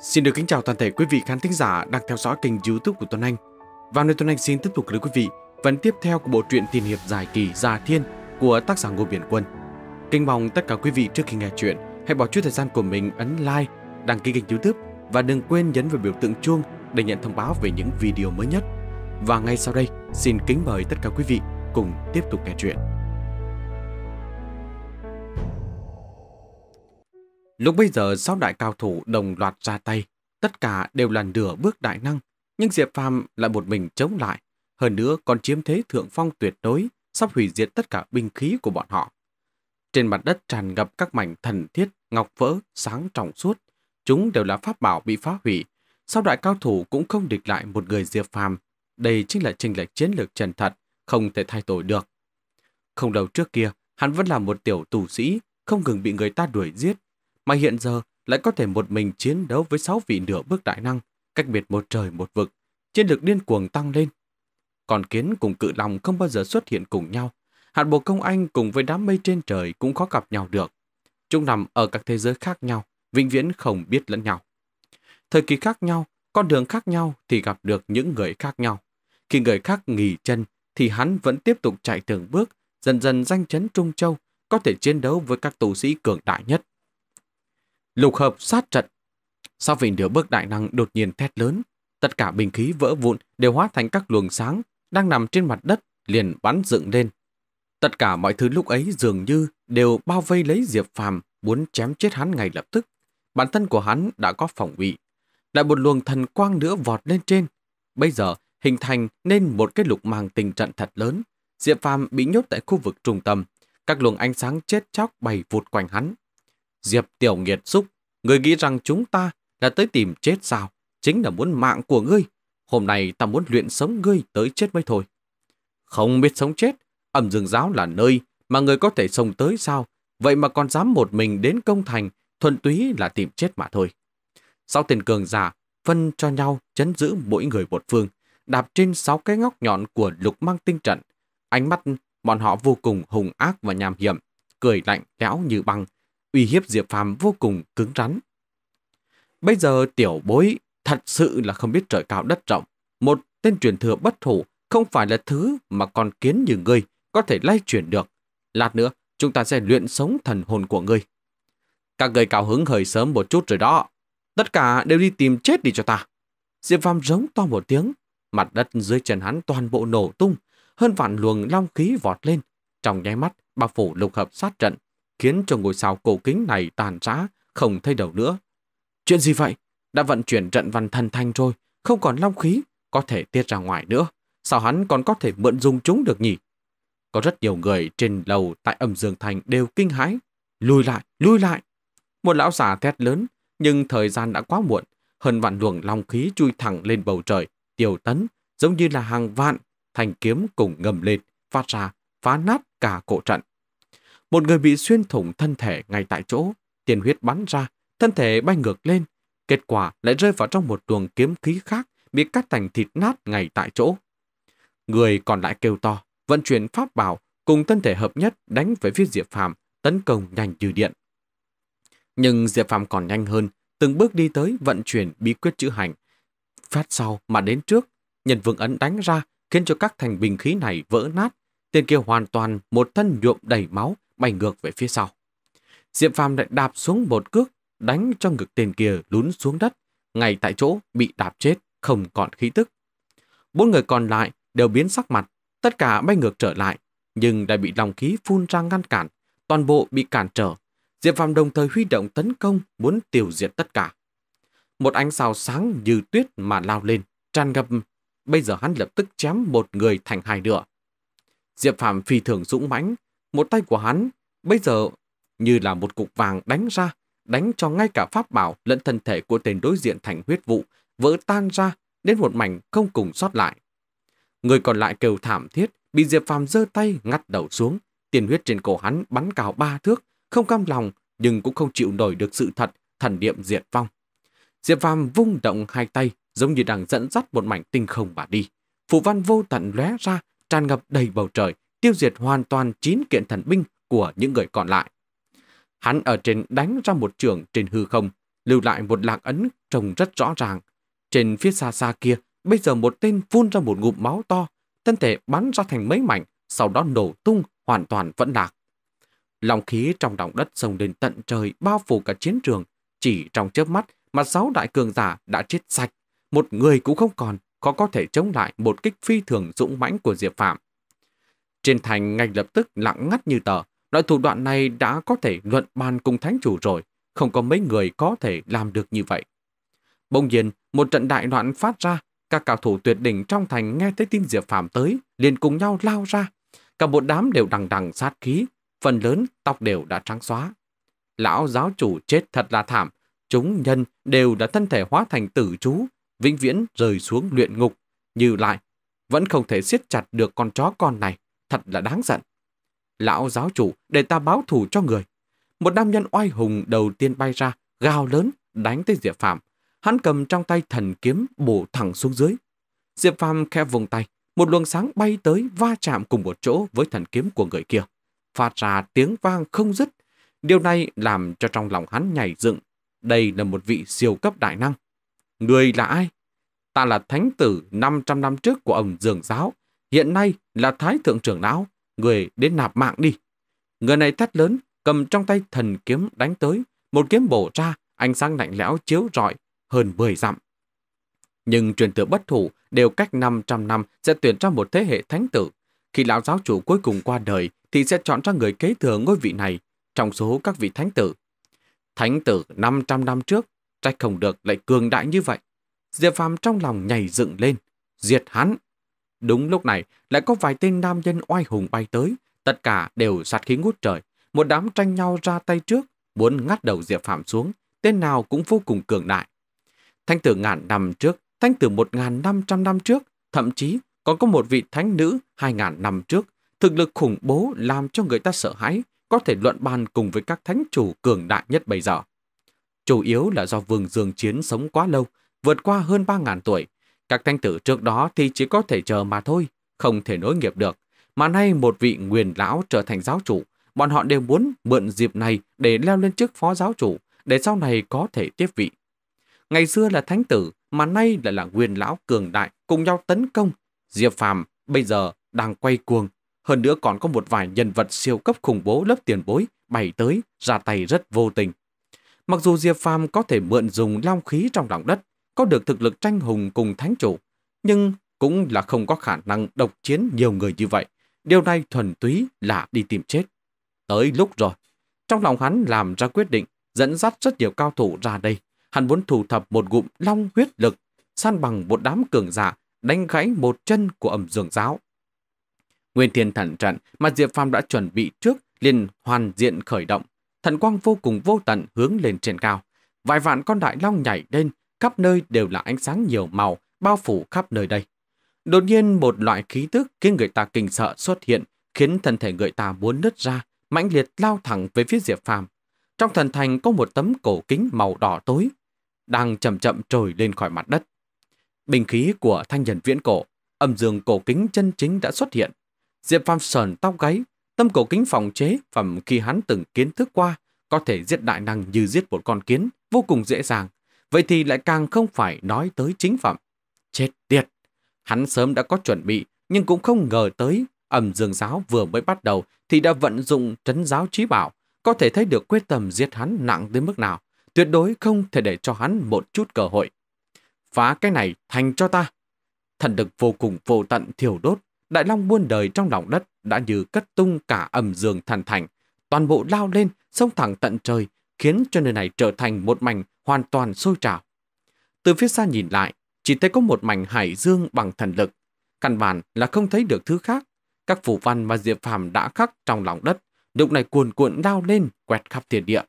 Xin được kính chào toàn thể quý vị khán thính giả đang theo dõi kênh youtube của Tuấn Anh. Và nơi Tuấn Anh xin tiếp tục gửi quý vị phần tiếp theo của bộ truyện tiền hiệp dài kỳ Già Thiên của tác giả Ngô Biển Quân. Kính mong tất cả quý vị trước khi nghe chuyện hãy bỏ chút thời gian của mình ấn like, đăng ký kênh youtube và đừng quên nhấn vào biểu tượng chuông để nhận thông báo về những video mới nhất. Và ngay sau đây, xin kính mời tất cả quý vị cùng tiếp tục nghe chuyện. Lúc bây giờ sáu đại cao thủ đồng loạt ra tay, tất cả đều là nửa bước đại năng, nhưng Diệp Phàm lại một mình chống lại, hơn nữa còn chiếm thế thượng phong tuyệt đối, sắp hủy diệt tất cả binh khí của bọn họ. Trên mặt đất tràn ngập các mảnh thần thiết, ngọc vỡ, sáng trọng suốt, chúng đều là pháp bảo bị phá hủy. Sau đại cao thủ cũng không địch lại một người Diệp Phàm, đây chính là trình lệch chiến lược trần thật, không thể thay đổi được. Không lâu trước kia, hắn vẫn là một tiểu tù sĩ, không ngừng bị người ta đuổi giết, mà hiện giờ lại có thể một mình chiến đấu với sáu vị nửa bước đại năng, cách biệt một trời một vực, chiến lực điên cuồng tăng lên. Còn kiến cùng cự lòng không bao giờ xuất hiện cùng nhau, hạt bộ công anh cùng với đám mây trên trời cũng khó gặp nhau được. Chúng nằm ở các thế giới khác nhau, vĩnh viễn không biết lẫn nhau. Thời kỳ khác nhau, con đường khác nhau thì gặp được những người khác nhau. Khi người khác nghỉ chân thì hắn vẫn tiếp tục chạy từng bước, dần dần danh chấn Trung Châu, có thể chiến đấu với các tù sĩ cường đại nhất. Lục hợp sát trận. Sau vì nửa bước đại năng đột nhiên thét lớn, tất cả bình khí vỡ vụn đều hóa thành các luồng sáng đang nằm trên mặt đất liền bắn dựng lên. Tất cả mọi thứ lúc ấy dường như đều bao vây lấy Diệp Phàm muốn chém chết hắn ngay lập tức. Bản thân của hắn đã có phòng bị. Lại một luồng thần quang nữa vọt lên trên. Bây giờ hình thành nên một cái lục màng tình trận thật lớn. Diệp Phàm bị nhốt tại khu vực trung tâm. Các luồng ánh sáng chết chóc bay vụt quanh hắn. Diệp Tiểu Nghiệt xúc, ngươi nghĩ rằng chúng ta là tới tìm chết sao? Chính là muốn mạng của ngươi. Hôm nay ta muốn luyện sống ngươi tới chết mới thôi. Không biết sống chết, ẩm dương giáo là nơi mà người có thể sống tới sao? Vậy mà còn dám một mình đến công thành, thuần túy là tìm chết mà thôi. Sau tiền cường giả, phân cho nhau chấn giữ mỗi người một phương, đạp trên sáu cái ngóc nhọn của lục mang tinh trận. Ánh mắt bọn họ vô cùng hùng ác và nham hiểm, cười lạnh lẽo như băng, uy hiếp Diệp Phàm vô cùng cứng rắn. Bây giờ tiểu bối thật sự là không biết trời cao đất rộng. Một tên truyền thừa bất thủ không phải là thứ mà con kiến như ngươi có thể lay chuyển được. Lát nữa, chúng ta sẽ luyện sống thần hồn của ngươi. Các người cao hứng hơi sớm một chút rồi đó. Tất cả đều đi tìm chết đi cho ta. Diệp Phàm giống to một tiếng, mặt đất dưới chân hắn toàn bộ nổ tung, hơn vạn luồng long khí vọt lên, trong nháy mắt bao phủ lục hợp sát trận, khiến cho ngôi sao cổ kính này tàn rã, không thấy đầu nữa. Chuyện gì vậy? Đã vận chuyển trận văn thần thanh rồi, không còn long khí, có thể tiết ra ngoài nữa. Sao hắn còn có thể mượn dùng chúng được nhỉ? Có rất nhiều người trên lầu tại âm dương thành đều kinh hãi. Lùi lại, lùi lại. Một lão già thét lớn, nhưng thời gian đã quá muộn. Hơn vạn luồng long khí chui thẳng lên bầu trời, tiểu tấn, giống như là hàng vạn, thành kiếm cùng ngầm lên, phát ra, phá nát cả cổ trận. Một người bị xuyên thủng thân thể ngay tại chỗ, tiền huyết bắn ra, thân thể bay ngược lên. Kết quả lại rơi vào trong một tuồng kiếm khí khác, bị cắt thành thịt nát ngay tại chỗ. Người còn lại kêu to, vận chuyển pháp bảo, cùng thân thể hợp nhất đánh với phía Diệp Phàm tấn công nhanh như điện. Nhưng Diệp Phàm còn nhanh hơn, từng bước đi tới vận chuyển bí quyết chữ hành. Phát sau mà đến trước, nhân vương ấn đánh ra, khiến cho các thành bình khí này vỡ nát. Tên kia hoàn toàn một thân nhuộm đầy máu, bay ngược về phía sau. Diệp Phàm lại đạp xuống một cước, đánh cho ngực tên kia lún xuống đất, ngay tại chỗ bị đạp chết, không còn khí tức. Bốn người còn lại đều biến sắc mặt, tất cả bay ngược trở lại, nhưng đã bị lòng khí phun ra ngăn cản, toàn bộ bị cản trở. Diệp Phạm đồng thời huy động tấn công muốn tiêu diệt tất cả. Một ánh sao sáng như tuyết mà lao lên, tràn ngập. Bây giờ hắn lập tức chém một người thành hai nửa. Diệp Phạm phi thường dũng mãnh, một tay của hắn Bây giờ, như là một cục vàng đánh ra, đánh cho ngay cả pháp bảo lẫn thân thể của tên đối diện thành huyết vụ, vỡ tan ra đến một mảnh không cùng sót lại. Người còn lại kêu thảm thiết, bị Diệp Phàm giơ tay ngắt đầu xuống, tiền huyết trên cổ hắn bắn cao ba thước, không cam lòng nhưng cũng không chịu nổi được sự thật, thần niệm diệt vong. Diệp Phàm vung động hai tay, giống như đang dẫn dắt một mảnh tinh không mà đi. phụ văn vô tận lóe ra, tràn ngập đầy bầu trời, tiêu diệt hoàn toàn chín kiện thần binh của những người còn lại. Hắn ở trên đánh ra một trường trên hư không, lưu lại một lạc ấn trông rất rõ ràng. Trên phía xa xa kia, bây giờ một tên phun ra một ngụm máu to, thân thể bắn ra thành mấy mảnh, sau đó nổ tung, hoàn toàn vẫn lạc. Lòng khí trong lòng đất sông lên tận trời bao phủ cả chiến trường, chỉ trong chớp mắt mà sáu đại cường giả đã chết sạch, một người cũng không còn, khó có thể chống lại một kích phi thường dũng mãnh của Diệp Phạm. Trên thành ngay lập tức lặng ngắt như tờ, Loại thủ đoạn này đã có thể luận bàn cùng thánh chủ rồi, không có mấy người có thể làm được như vậy. Bỗng nhiên, một trận đại loạn phát ra, các cao thủ tuyệt đỉnh trong thành nghe thấy tin Diệp Phạm tới, liền cùng nhau lao ra. Cả một đám đều đằng đằng sát khí, phần lớn tóc đều đã trắng xóa. Lão giáo chủ chết thật là thảm, chúng nhân đều đã thân thể hóa thành tử chú, vĩnh viễn rời xuống luyện ngục, như lại, vẫn không thể siết chặt được con chó con này, thật là đáng giận. Lão giáo chủ để ta báo thủ cho người. Một nam nhân oai hùng đầu tiên bay ra, gào lớn, đánh tới Diệp Phạm. Hắn cầm trong tay thần kiếm bổ thẳng xuống dưới. Diệp Phạm khe vùng tay, một luồng sáng bay tới va chạm cùng một chỗ với thần kiếm của người kia. Phát ra tiếng vang không dứt. Điều này làm cho trong lòng hắn nhảy dựng. Đây là một vị siêu cấp đại năng. Người là ai? Ta là thánh tử 500 năm trước của ông Dường Giáo, hiện nay là Thái Thượng trưởng Lão, người đến nạp mạng đi. Người này thét lớn, cầm trong tay thần kiếm đánh tới, một kiếm bổ ra, ánh sáng lạnh lẽo chiếu rọi hơn 10 dặm. Nhưng truyền tử bất thủ đều cách 500 năm sẽ tuyển ra một thế hệ thánh tử. Khi lão giáo chủ cuối cùng qua đời thì sẽ chọn ra người kế thừa ngôi vị này trong số các vị thánh tử. Thánh tử 500 năm trước, trách không được lại cường đại như vậy. Diệp Phàm trong lòng nhảy dựng lên, diệt hắn Đúng lúc này, lại có vài tên nam nhân oai hùng bay tới, tất cả đều sát khí ngút trời. Một đám tranh nhau ra tay trước, muốn ngắt đầu Diệp Phạm xuống, tên nào cũng vô cùng cường đại. Thanh tử ngàn năm trước, thanh tử một ngàn năm trăm năm trước, thậm chí còn có một vị thánh nữ hai ngàn năm trước, thực lực khủng bố làm cho người ta sợ hãi, có thể luận bàn cùng với các thánh chủ cường đại nhất bây giờ. Chủ yếu là do Vương Dương Chiến sống quá lâu, vượt qua hơn 3.000 tuổi, các thanh tử trước đó thì chỉ có thể chờ mà thôi, không thể nối nghiệp được. Mà nay một vị nguyền lão trở thành giáo chủ, bọn họ đều muốn mượn dịp này để leo lên chức phó giáo chủ, để sau này có thể tiếp vị. Ngày xưa là thánh tử, mà nay lại là nguyên lão cường đại cùng nhau tấn công. Diệp Phàm bây giờ đang quay cuồng, hơn nữa còn có một vài nhân vật siêu cấp khủng bố lớp tiền bối bày tới, ra tay rất vô tình. Mặc dù Diệp Phàm có thể mượn dùng long khí trong lòng đất, có được thực lực tranh hùng cùng thánh chủ, nhưng cũng là không có khả năng độc chiến nhiều người như vậy. Điều này thuần túy là đi tìm chết. Tới lúc rồi, trong lòng hắn làm ra quyết định dẫn dắt rất nhiều cao thủ ra đây. Hắn muốn thu thập một gụm long huyết lực, san bằng một đám cường giả, đánh gãy một chân của ẩm dường giáo. Nguyên thiên thần trận mà Diệp Phàm đã chuẩn bị trước liền hoàn diện khởi động. Thần quang vô cùng vô tận hướng lên trên cao. Vài vạn con đại long nhảy lên khắp nơi đều là ánh sáng nhiều màu bao phủ khắp nơi đây. Đột nhiên một loại khí tức khiến người ta kinh sợ xuất hiện, khiến thân thể người ta muốn nứt ra, mãnh liệt lao thẳng về phía Diệp Phàm. Trong thần thành có một tấm cổ kính màu đỏ tối, đang chậm chậm trồi lên khỏi mặt đất. Bình khí của thanh nhân viễn cổ, âm dương cổ kính chân chính đã xuất hiện. Diệp Phàm sờn tóc gáy, tâm cổ kính phòng chế phẩm khi hắn từng kiến thức qua, có thể giết đại năng như giết một con kiến, vô cùng dễ dàng, vậy thì lại càng không phải nói tới chính phẩm. Chết tiệt! Hắn sớm đã có chuẩn bị, nhưng cũng không ngờ tới ẩm dương giáo vừa mới bắt đầu thì đã vận dụng trấn giáo trí bảo, có thể thấy được quyết tâm giết hắn nặng tới mức nào, tuyệt đối không thể để cho hắn một chút cơ hội. Phá cái này thành cho ta! Thần lực vô cùng vô tận thiểu đốt, đại long buôn đời trong lòng đất đã như cất tung cả ẩm dương thần thành, toàn bộ lao lên, sông thẳng tận trời, khiến cho nơi này trở thành một mảnh hoàn toàn sôi trào. Từ phía xa nhìn lại, chỉ thấy có một mảnh hải dương bằng thần lực. Căn bản là không thấy được thứ khác. Các phủ văn mà Diệp Phàm đã khắc trong lòng đất, lúc này cuồn cuộn lao lên, quẹt khắp thiên địa.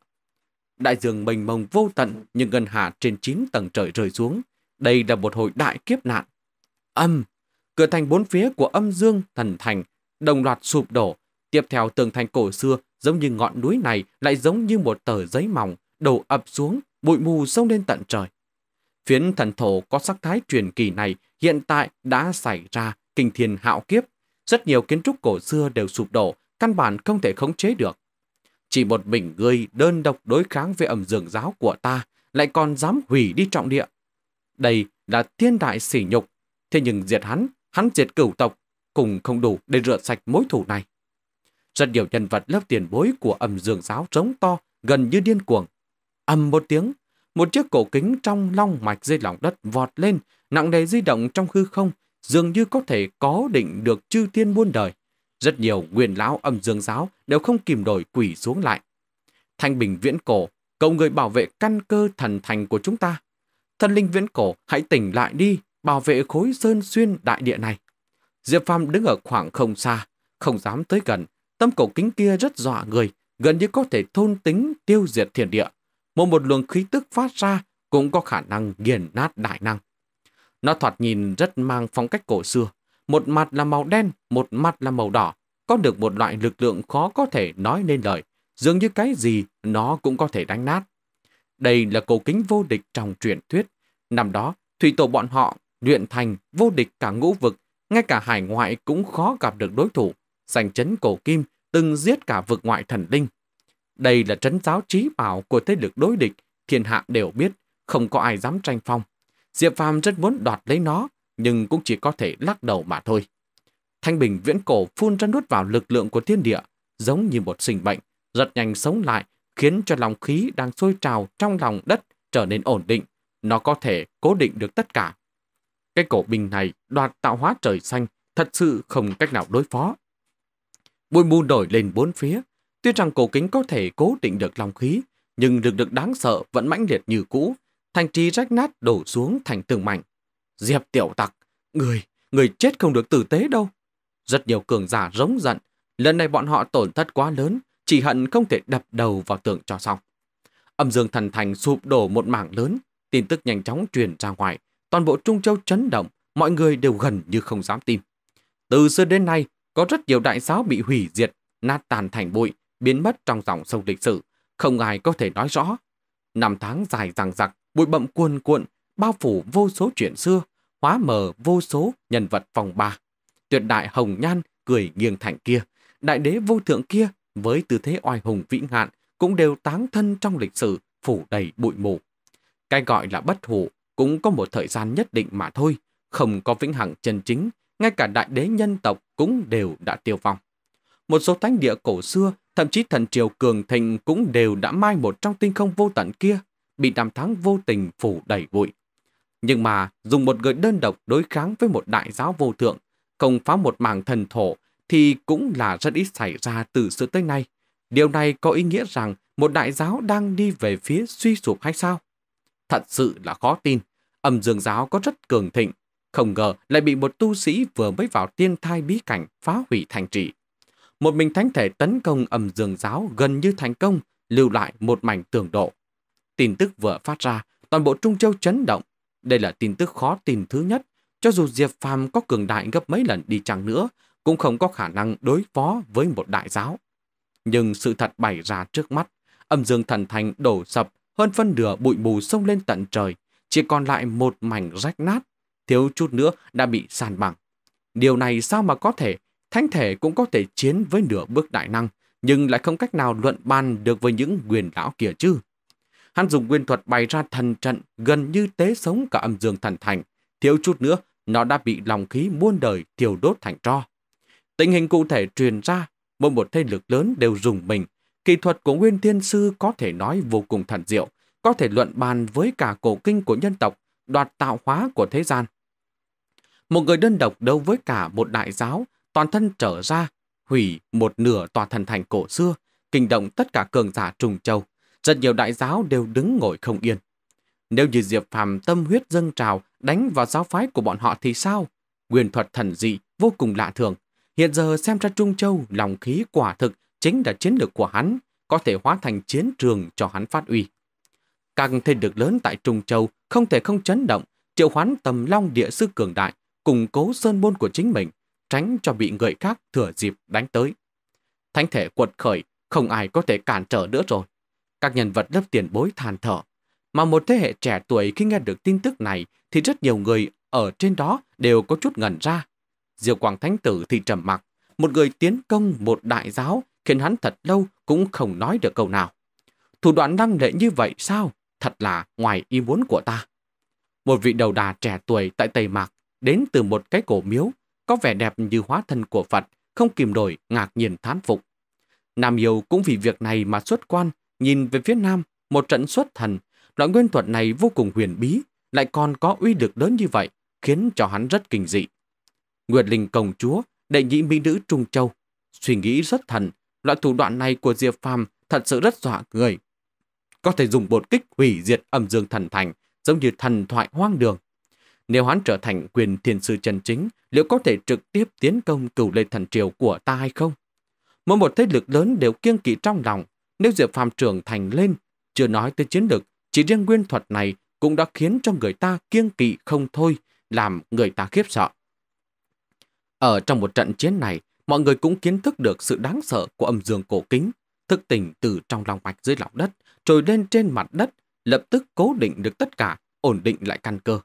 Đại dương mênh mông vô tận nhưng ngân hà trên 9 tầng trời rơi xuống. Đây là một hồi đại kiếp nạn. Âm! Cửa thành bốn phía của âm dương thần thành đồng loạt sụp đổ. Tiếp theo tường thành cổ xưa Giống như ngọn núi này lại giống như một tờ giấy mỏng, đổ ập xuống, bụi mù sông lên tận trời. Phiến thần thổ có sắc thái truyền kỳ này hiện tại đã xảy ra kinh thiên hạo kiếp. Rất nhiều kiến trúc cổ xưa đều sụp đổ, căn bản không thể khống chế được. Chỉ một mình ngươi đơn độc đối kháng với ẩm dường giáo của ta, lại còn dám hủy đi trọng địa. Đây là thiên đại sỉ nhục. Thế nhưng diệt hắn, hắn diệt cửu tộc, cùng không đủ để rửa sạch mối thù này. Rất nhiều nhân vật lớp tiền bối của âm dường giáo rống to, gần như điên cuồng. Âm một tiếng, một chiếc cổ kính trong long mạch dây lòng đất vọt lên, nặng đầy di động trong hư không, dường như có thể có định được chư tiên muôn đời. Rất nhiều nguyên lão âm dương giáo đều không kìm đổi quỷ xuống lại. Thanh bình viễn cổ, cậu người bảo vệ căn cơ thần thành của chúng ta. Thần linh viễn cổ, hãy tỉnh lại đi, bảo vệ khối sơn xuyên đại địa này. Diệp Phàm đứng ở khoảng không xa, không dám tới gần, Tâm cổ kính kia rất dọa người, gần như có thể thôn tính tiêu diệt thiền địa. Một một luồng khí tức phát ra cũng có khả năng nghiền nát đại năng. Nó thoạt nhìn rất mang phong cách cổ xưa. Một mặt là màu đen, một mặt là màu đỏ. Có được một loại lực lượng khó có thể nói nên lời. Dường như cái gì nó cũng có thể đánh nát. Đây là cổ kính vô địch trong truyền thuyết. Năm đó, thủy tổ bọn họ luyện thành vô địch cả ngũ vực. Ngay cả hải ngoại cũng khó gặp được đối thủ. Sành trấn cổ kim từng giết cả vực ngoại thần linh. Đây là trấn giáo trí bảo của thế lực đối địch, thiên hạ đều biết, không có ai dám tranh phong. Diệp Phàm rất muốn đoạt lấy nó, nhưng cũng chỉ có thể lắc đầu mà thôi. Thanh bình viễn cổ phun ra nuốt vào lực lượng của thiên địa, giống như một sinh bệnh, giật nhanh sống lại, khiến cho lòng khí đang sôi trào trong lòng đất trở nên ổn định. Nó có thể cố định được tất cả. Cái cổ bình này đoạt tạo hóa trời xanh, thật sự không cách nào đối phó. Bụi mù nổi lên bốn phía. Tuy rằng cổ kính có thể cố định được lòng khí, nhưng lực lượng đáng sợ vẫn mãnh liệt như cũ. Thành trì rách nát đổ xuống thành tường mảnh. Diệp tiểu tặc, người, người chết không được tử tế đâu. Rất nhiều cường giả rống giận. Lần này bọn họ tổn thất quá lớn, chỉ hận không thể đập đầu vào tường cho xong. Âm dương thần thành sụp đổ một mảng lớn, tin tức nhanh chóng truyền ra ngoài. Toàn bộ Trung Châu chấn động, mọi người đều gần như không dám tin. Từ xưa đến nay, có rất nhiều đại giáo bị hủy diệt, nát tàn thành bụi, biến mất trong dòng sông lịch sử, không ai có thể nói rõ. Năm tháng dài dằng dặc, bụi bậm cuồn cuộn, bao phủ vô số chuyện xưa, hóa mờ vô số nhân vật phòng ba. Tuyệt đại hồng nhan cười nghiêng thành kia, đại đế vô thượng kia với tư thế oai hùng vĩ ngạn cũng đều táng thân trong lịch sử phủ đầy bụi mù. Cái gọi là bất hủ cũng có một thời gian nhất định mà thôi, không có vĩnh hằng chân chính, ngay cả đại đế nhân tộc cũng đều đã tiêu vong. Một số thánh địa cổ xưa, thậm chí thần triều cường thịnh cũng đều đã mai một trong tinh không vô tận kia, bị đàm thắng vô tình phủ đẩy bụi. Nhưng mà dùng một người đơn độc đối kháng với một đại giáo vô thượng, công phá một mảng thần thổ thì cũng là rất ít xảy ra từ xưa tới nay. Điều này có ý nghĩa rằng một đại giáo đang đi về phía suy sụp hay sao? Thật sự là khó tin. Âm dương giáo có rất cường thịnh, không ngờ lại bị một tu sĩ vừa mới vào tiên thai bí cảnh phá hủy thành trì. Một mình thánh thể tấn công âm dương giáo gần như thành công, lưu lại một mảnh tường độ. Tin tức vừa phát ra, toàn bộ Trung Châu chấn động. Đây là tin tức khó tìm thứ nhất, cho dù Diệp Phàm có cường đại gấp mấy lần đi chăng nữa, cũng không có khả năng đối phó với một đại giáo. Nhưng sự thật bày ra trước mắt, âm dương thần thành đổ sập, hơn phân nửa bụi bù sông lên tận trời, chỉ còn lại một mảnh rách nát thiếu chút nữa đã bị sàn bằng. Điều này sao mà có thể? Thánh thể cũng có thể chiến với nửa bước đại năng, nhưng lại không cách nào luận bàn được với những quyền lão kia chứ. Hắn dùng nguyên thuật bày ra thần trận gần như tế sống cả âm dương thần thành. Thiếu chút nữa, nó đã bị lòng khí muôn đời thiêu đốt thành tro. Tình hình cụ thể truyền ra, mỗi một thế lực lớn đều dùng mình. Kỹ thuật của Nguyên Thiên Sư có thể nói vô cùng thần diệu, có thể luận bàn với cả cổ kinh của nhân tộc, đoạt tạo hóa của thế gian một người đơn độc đấu với cả một đại giáo, toàn thân trở ra, hủy một nửa tòa thần thành cổ xưa, kinh động tất cả cường giả trùng châu. Rất nhiều đại giáo đều đứng ngồi không yên. Nếu như Diệp Phàm tâm huyết dâng trào đánh vào giáo phái của bọn họ thì sao? Quyền thuật thần dị vô cùng lạ thường. Hiện giờ xem ra Trung Châu lòng khí quả thực chính là chiến lược của hắn, có thể hóa thành chiến trường cho hắn phát uy. càng thế được lớn tại Trung Châu không thể không chấn động, triệu hoán tầm long địa sư cường đại, củng cố sơn môn của chính mình, tránh cho bị người khác thừa dịp đánh tới. Thánh thể quật khởi, không ai có thể cản trở nữa rồi. Các nhân vật lớp tiền bối than thở. Mà một thế hệ trẻ tuổi khi nghe được tin tức này thì rất nhiều người ở trên đó đều có chút ngẩn ra. Diệu Quảng Thánh Tử thì trầm mặc, một người tiến công một đại giáo khiến hắn thật lâu cũng không nói được câu nào. Thủ đoạn năng lệ như vậy sao? Thật là ngoài ý muốn của ta. Một vị đầu đà trẻ tuổi tại Tây Mạc đến từ một cái cổ miếu, có vẻ đẹp như hóa thân của Phật, không kìm nổi ngạc nhiên thán phục. Nam Yêu cũng vì việc này mà xuất quan, nhìn về phía Nam, một trận xuất thần, loại nguyên thuật này vô cùng huyền bí, lại còn có uy lực lớn như vậy, khiến cho hắn rất kinh dị. Nguyệt Linh Công Chúa, đệ nhị mỹ nữ Trung Châu, suy nghĩ rất thần, loại thủ đoạn này của Diệp Phàm thật sự rất dọa người. Có thể dùng bột kích hủy diệt âm dương thần thành, giống như thần thoại hoang đường. Nếu hắn trở thành quyền thiền sư chân chính, liệu có thể trực tiếp tiến công cửu lê thần triều của ta hay không? Mỗi một thế lực lớn đều kiêng kỵ trong lòng. Nếu Diệp Phàm trưởng thành lên, chưa nói tới chiến lực, chỉ riêng nguyên thuật này cũng đã khiến cho người ta kiêng kỵ không thôi, làm người ta khiếp sợ. Ở trong một trận chiến này, mọi người cũng kiến thức được sự đáng sợ của âm dương cổ kính, thức tỉnh từ trong lòng mạch dưới lòng đất, trồi lên trên mặt đất, lập tức cố định được tất cả, ổn định lại căn cơ.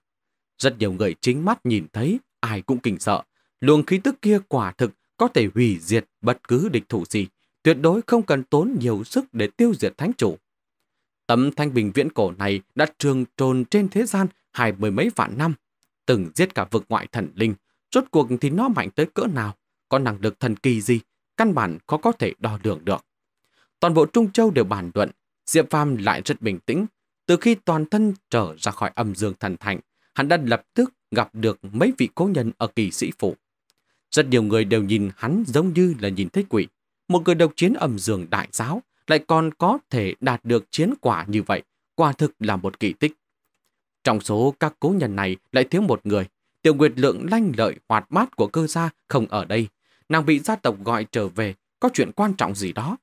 Rất nhiều người chính mắt nhìn thấy, ai cũng kinh sợ. Luồng khí tức kia quả thực có thể hủy diệt bất cứ địch thủ gì, tuyệt đối không cần tốn nhiều sức để tiêu diệt thánh chủ. Tấm thanh bình viễn cổ này đã trường trồn trên thế gian hai mươi mấy vạn năm, từng giết cả vực ngoại thần linh, rốt cuộc thì nó mạnh tới cỡ nào, có năng lực thần kỳ gì, căn bản khó có thể đo lường được. Toàn bộ Trung Châu đều bàn luận, Diệp Phàm lại rất bình tĩnh, từ khi toàn thân trở ra khỏi âm dương thần thành, hắn đã lập tức gặp được mấy vị cố nhân ở kỳ sĩ phủ. Rất nhiều người đều nhìn hắn giống như là nhìn thấy quỷ. Một người độc chiến âm dường đại giáo lại còn có thể đạt được chiến quả như vậy, quả thực là một kỳ tích. Trong số các cố nhân này lại thiếu một người, tiểu nguyệt lượng lanh lợi hoạt bát của cơ gia không ở đây. Nàng bị gia tộc gọi trở về, có chuyện quan trọng gì đó.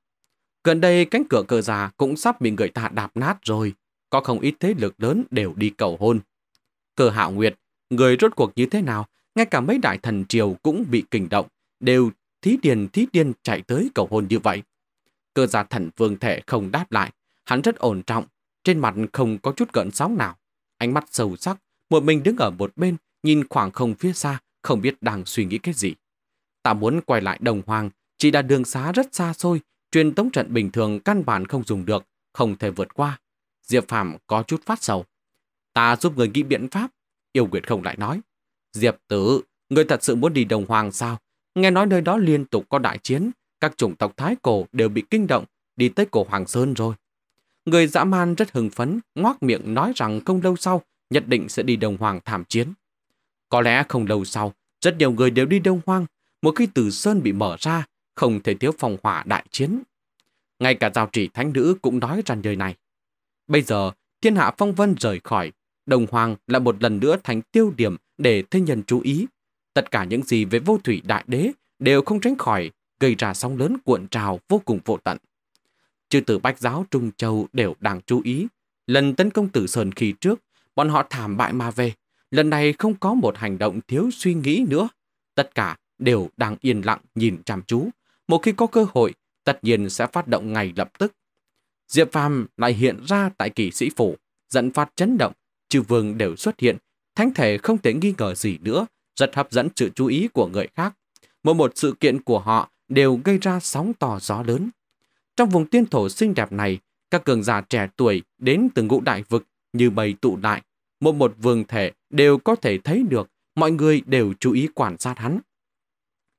Gần đây cánh cửa cơ gia cũng sắp bị người ta đạp nát rồi, có không ít thế lực lớn đều đi cầu hôn. Cơ hạ nguyệt, người rốt cuộc như thế nào, ngay cả mấy đại thần triều cũng bị kinh động, đều thí điền thí điên chạy tới cầu hôn như vậy. Cơ gia thần vương thể không đáp lại, hắn rất ổn trọng, trên mặt không có chút gợn sóng nào. Ánh mắt sâu sắc, một mình đứng ở một bên, nhìn khoảng không phía xa, không biết đang suy nghĩ cái gì. Ta muốn quay lại đồng hoàng, chỉ là đường xá rất xa xôi, truyền tống trận bình thường căn bản không dùng được, không thể vượt qua. Diệp Phạm có chút phát sầu, Ta giúp người nghĩ biện pháp. Yêu Nguyệt không lại nói. Diệp tử, người thật sự muốn đi đồng hoàng sao? Nghe nói nơi đó liên tục có đại chiến. Các chủng tộc Thái Cổ đều bị kinh động, đi tới cổ Hoàng Sơn rồi. Người dã man rất hưng phấn, ngoác miệng nói rằng không lâu sau, nhất định sẽ đi đồng hoàng thảm chiến. Có lẽ không lâu sau, rất nhiều người đều đi đông hoang. Một khi tử sơn bị mở ra, không thể thiếu phòng hỏa đại chiến. Ngay cả giao trị thánh nữ cũng nói rằng nơi này. Bây giờ, thiên hạ phong vân rời khỏi Đồng Hoàng là một lần nữa thành tiêu điểm để thế nhân chú ý. Tất cả những gì về vô thủy đại đế đều không tránh khỏi gây ra sóng lớn cuộn trào vô cùng vô tận. Chư tử bách giáo Trung Châu đều đang chú ý. Lần tấn công tử Sơn khi trước, bọn họ thảm bại mà về. Lần này không có một hành động thiếu suy nghĩ nữa. Tất cả đều đang yên lặng nhìn chăm chú. Một khi có cơ hội, tất nhiên sẽ phát động ngay lập tức. Diệp Phàm lại hiện ra tại kỳ sĩ phủ, dẫn phát chấn động chư vương đều xuất hiện, thánh thể không thể nghi ngờ gì nữa, rất hấp dẫn sự chú ý của người khác. Mỗi một sự kiện của họ đều gây ra sóng to gió lớn. Trong vùng tiên thổ xinh đẹp này, các cường giả trẻ tuổi đến từ ngũ đại vực như bầy tụ đại, mỗi một vương thể đều có thể thấy được, mọi người đều chú ý quan sát hắn.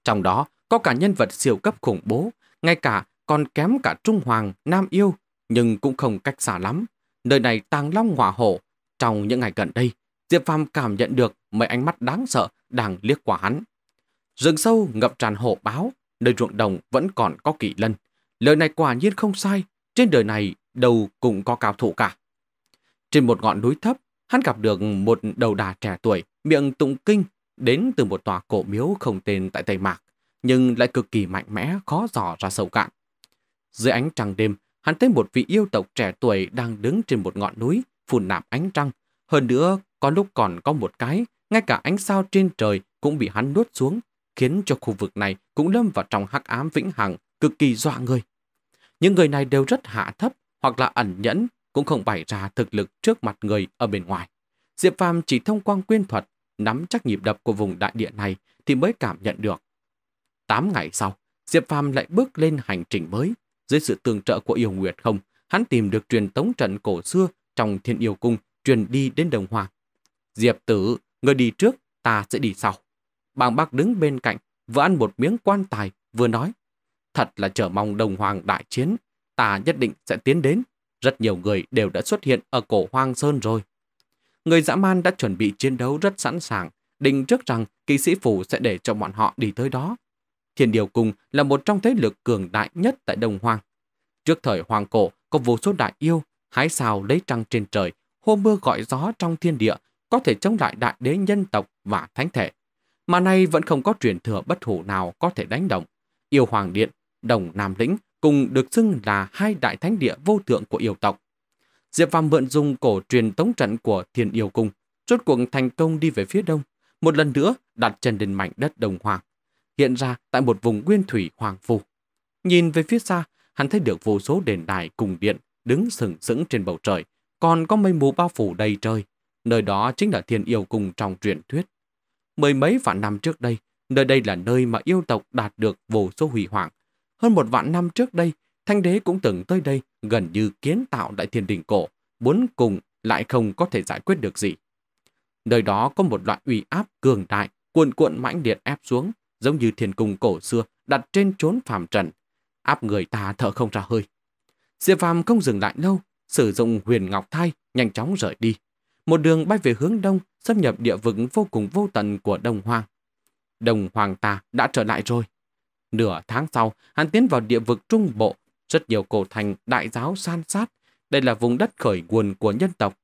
Trong đó có cả nhân vật siêu cấp khủng bố, ngay cả còn kém cả Trung Hoàng, Nam Yêu, nhưng cũng không cách xa lắm. Nơi này tàng long hỏa hổ, trong những ngày gần đây, Diệp Phàm cảm nhận được mấy ánh mắt đáng sợ đang liếc qua hắn. Rừng sâu ngập tràn hổ báo, nơi ruộng đồng vẫn còn có kỳ lân. Lời này quả nhiên không sai, trên đời này đâu cũng có cao thủ cả. Trên một ngọn núi thấp, hắn gặp được một đầu đà trẻ tuổi, miệng tụng kinh, đến từ một tòa cổ miếu không tên tại Tây Mạc, nhưng lại cực kỳ mạnh mẽ, khó dò ra sâu cạn. Dưới ánh trăng đêm, hắn thấy một vị yêu tộc trẻ tuổi đang đứng trên một ngọn núi, phùn nạp ánh trăng. Hơn nữa, có lúc còn có một cái, ngay cả ánh sao trên trời cũng bị hắn nuốt xuống, khiến cho khu vực này cũng lâm vào trong hắc ám vĩnh hằng, cực kỳ dọa người. Những người này đều rất hạ thấp hoặc là ẩn nhẫn, cũng không bày ra thực lực trước mặt người ở bên ngoài. Diệp Phàm chỉ thông qua quyên thuật, nắm chắc nhịp đập của vùng đại địa này thì mới cảm nhận được. Tám ngày sau, Diệp Phàm lại bước lên hành trình mới. Dưới sự tương trợ của yêu nguyệt không, hắn tìm được truyền tống trận cổ xưa trong thiên yêu cung truyền đi đến đồng hoàng. Diệp tử, người đi trước, ta sẽ đi sau. Bàng bác đứng bên cạnh, vừa ăn một miếng quan tài, vừa nói. Thật là chờ mong đồng hoàng đại chiến, ta nhất định sẽ tiến đến. Rất nhiều người đều đã xuất hiện ở cổ hoang sơn rồi. Người dã man đã chuẩn bị chiến đấu rất sẵn sàng, định trước rằng kỳ sĩ phủ sẽ để cho bọn họ đi tới đó. Thiên Điều Cung là một trong thế lực cường đại nhất tại đồng Hoàng. Trước thời Hoàng Cổ có vô số đại yêu Hái sao lấy trăng trên trời, hô mưa gọi gió trong thiên địa, có thể chống lại đại đế nhân tộc và thánh thể. Mà nay vẫn không có truyền thừa bất hủ nào có thể đánh động. Yêu Hoàng Điện, Đồng Nam Lĩnh cùng được xưng là hai đại thánh địa vô thượng của yêu tộc. Diệp Phàm mượn dùng cổ truyền tống trận của Thiên Yêu Cung, rốt cuộc thành công đi về phía đông, một lần nữa đặt chân đến mảnh đất đồng hoàng, hiện ra tại một vùng nguyên thủy hoàng phù. Nhìn về phía xa, hắn thấy được vô số đền đài cùng điện, đứng sừng sững trên bầu trời, còn có mây mù bao phủ đầy trời. Nơi đó chính là thiên yêu cung trong truyền thuyết. Mười mấy vạn năm trước đây, nơi đây là nơi mà yêu tộc đạt được vô số hủy hoảng. Hơn một vạn năm trước đây, Thanh đế cũng từng tới đây gần như kiến tạo đại thiên đình cổ, muốn cùng lại không có thể giải quyết được gì. Nơi đó có một loại ủy áp cường đại, cuộn cuộn mãnh điện ép xuống, giống như thiên cung cổ xưa đặt trên chốn phàm trần. Áp người ta thở không ra hơi. Diệp Phạm không dừng lại lâu, sử dụng huyền ngọc thai, nhanh chóng rời đi. Một đường bay về hướng đông, xâm nhập địa vực vô cùng vô tận của Đông Hoàng. Đông Hoàng ta đã trở lại rồi. Nửa tháng sau, hắn tiến vào địa vực Trung Bộ, rất nhiều cổ thành đại giáo san sát. Đây là vùng đất khởi nguồn của nhân tộc.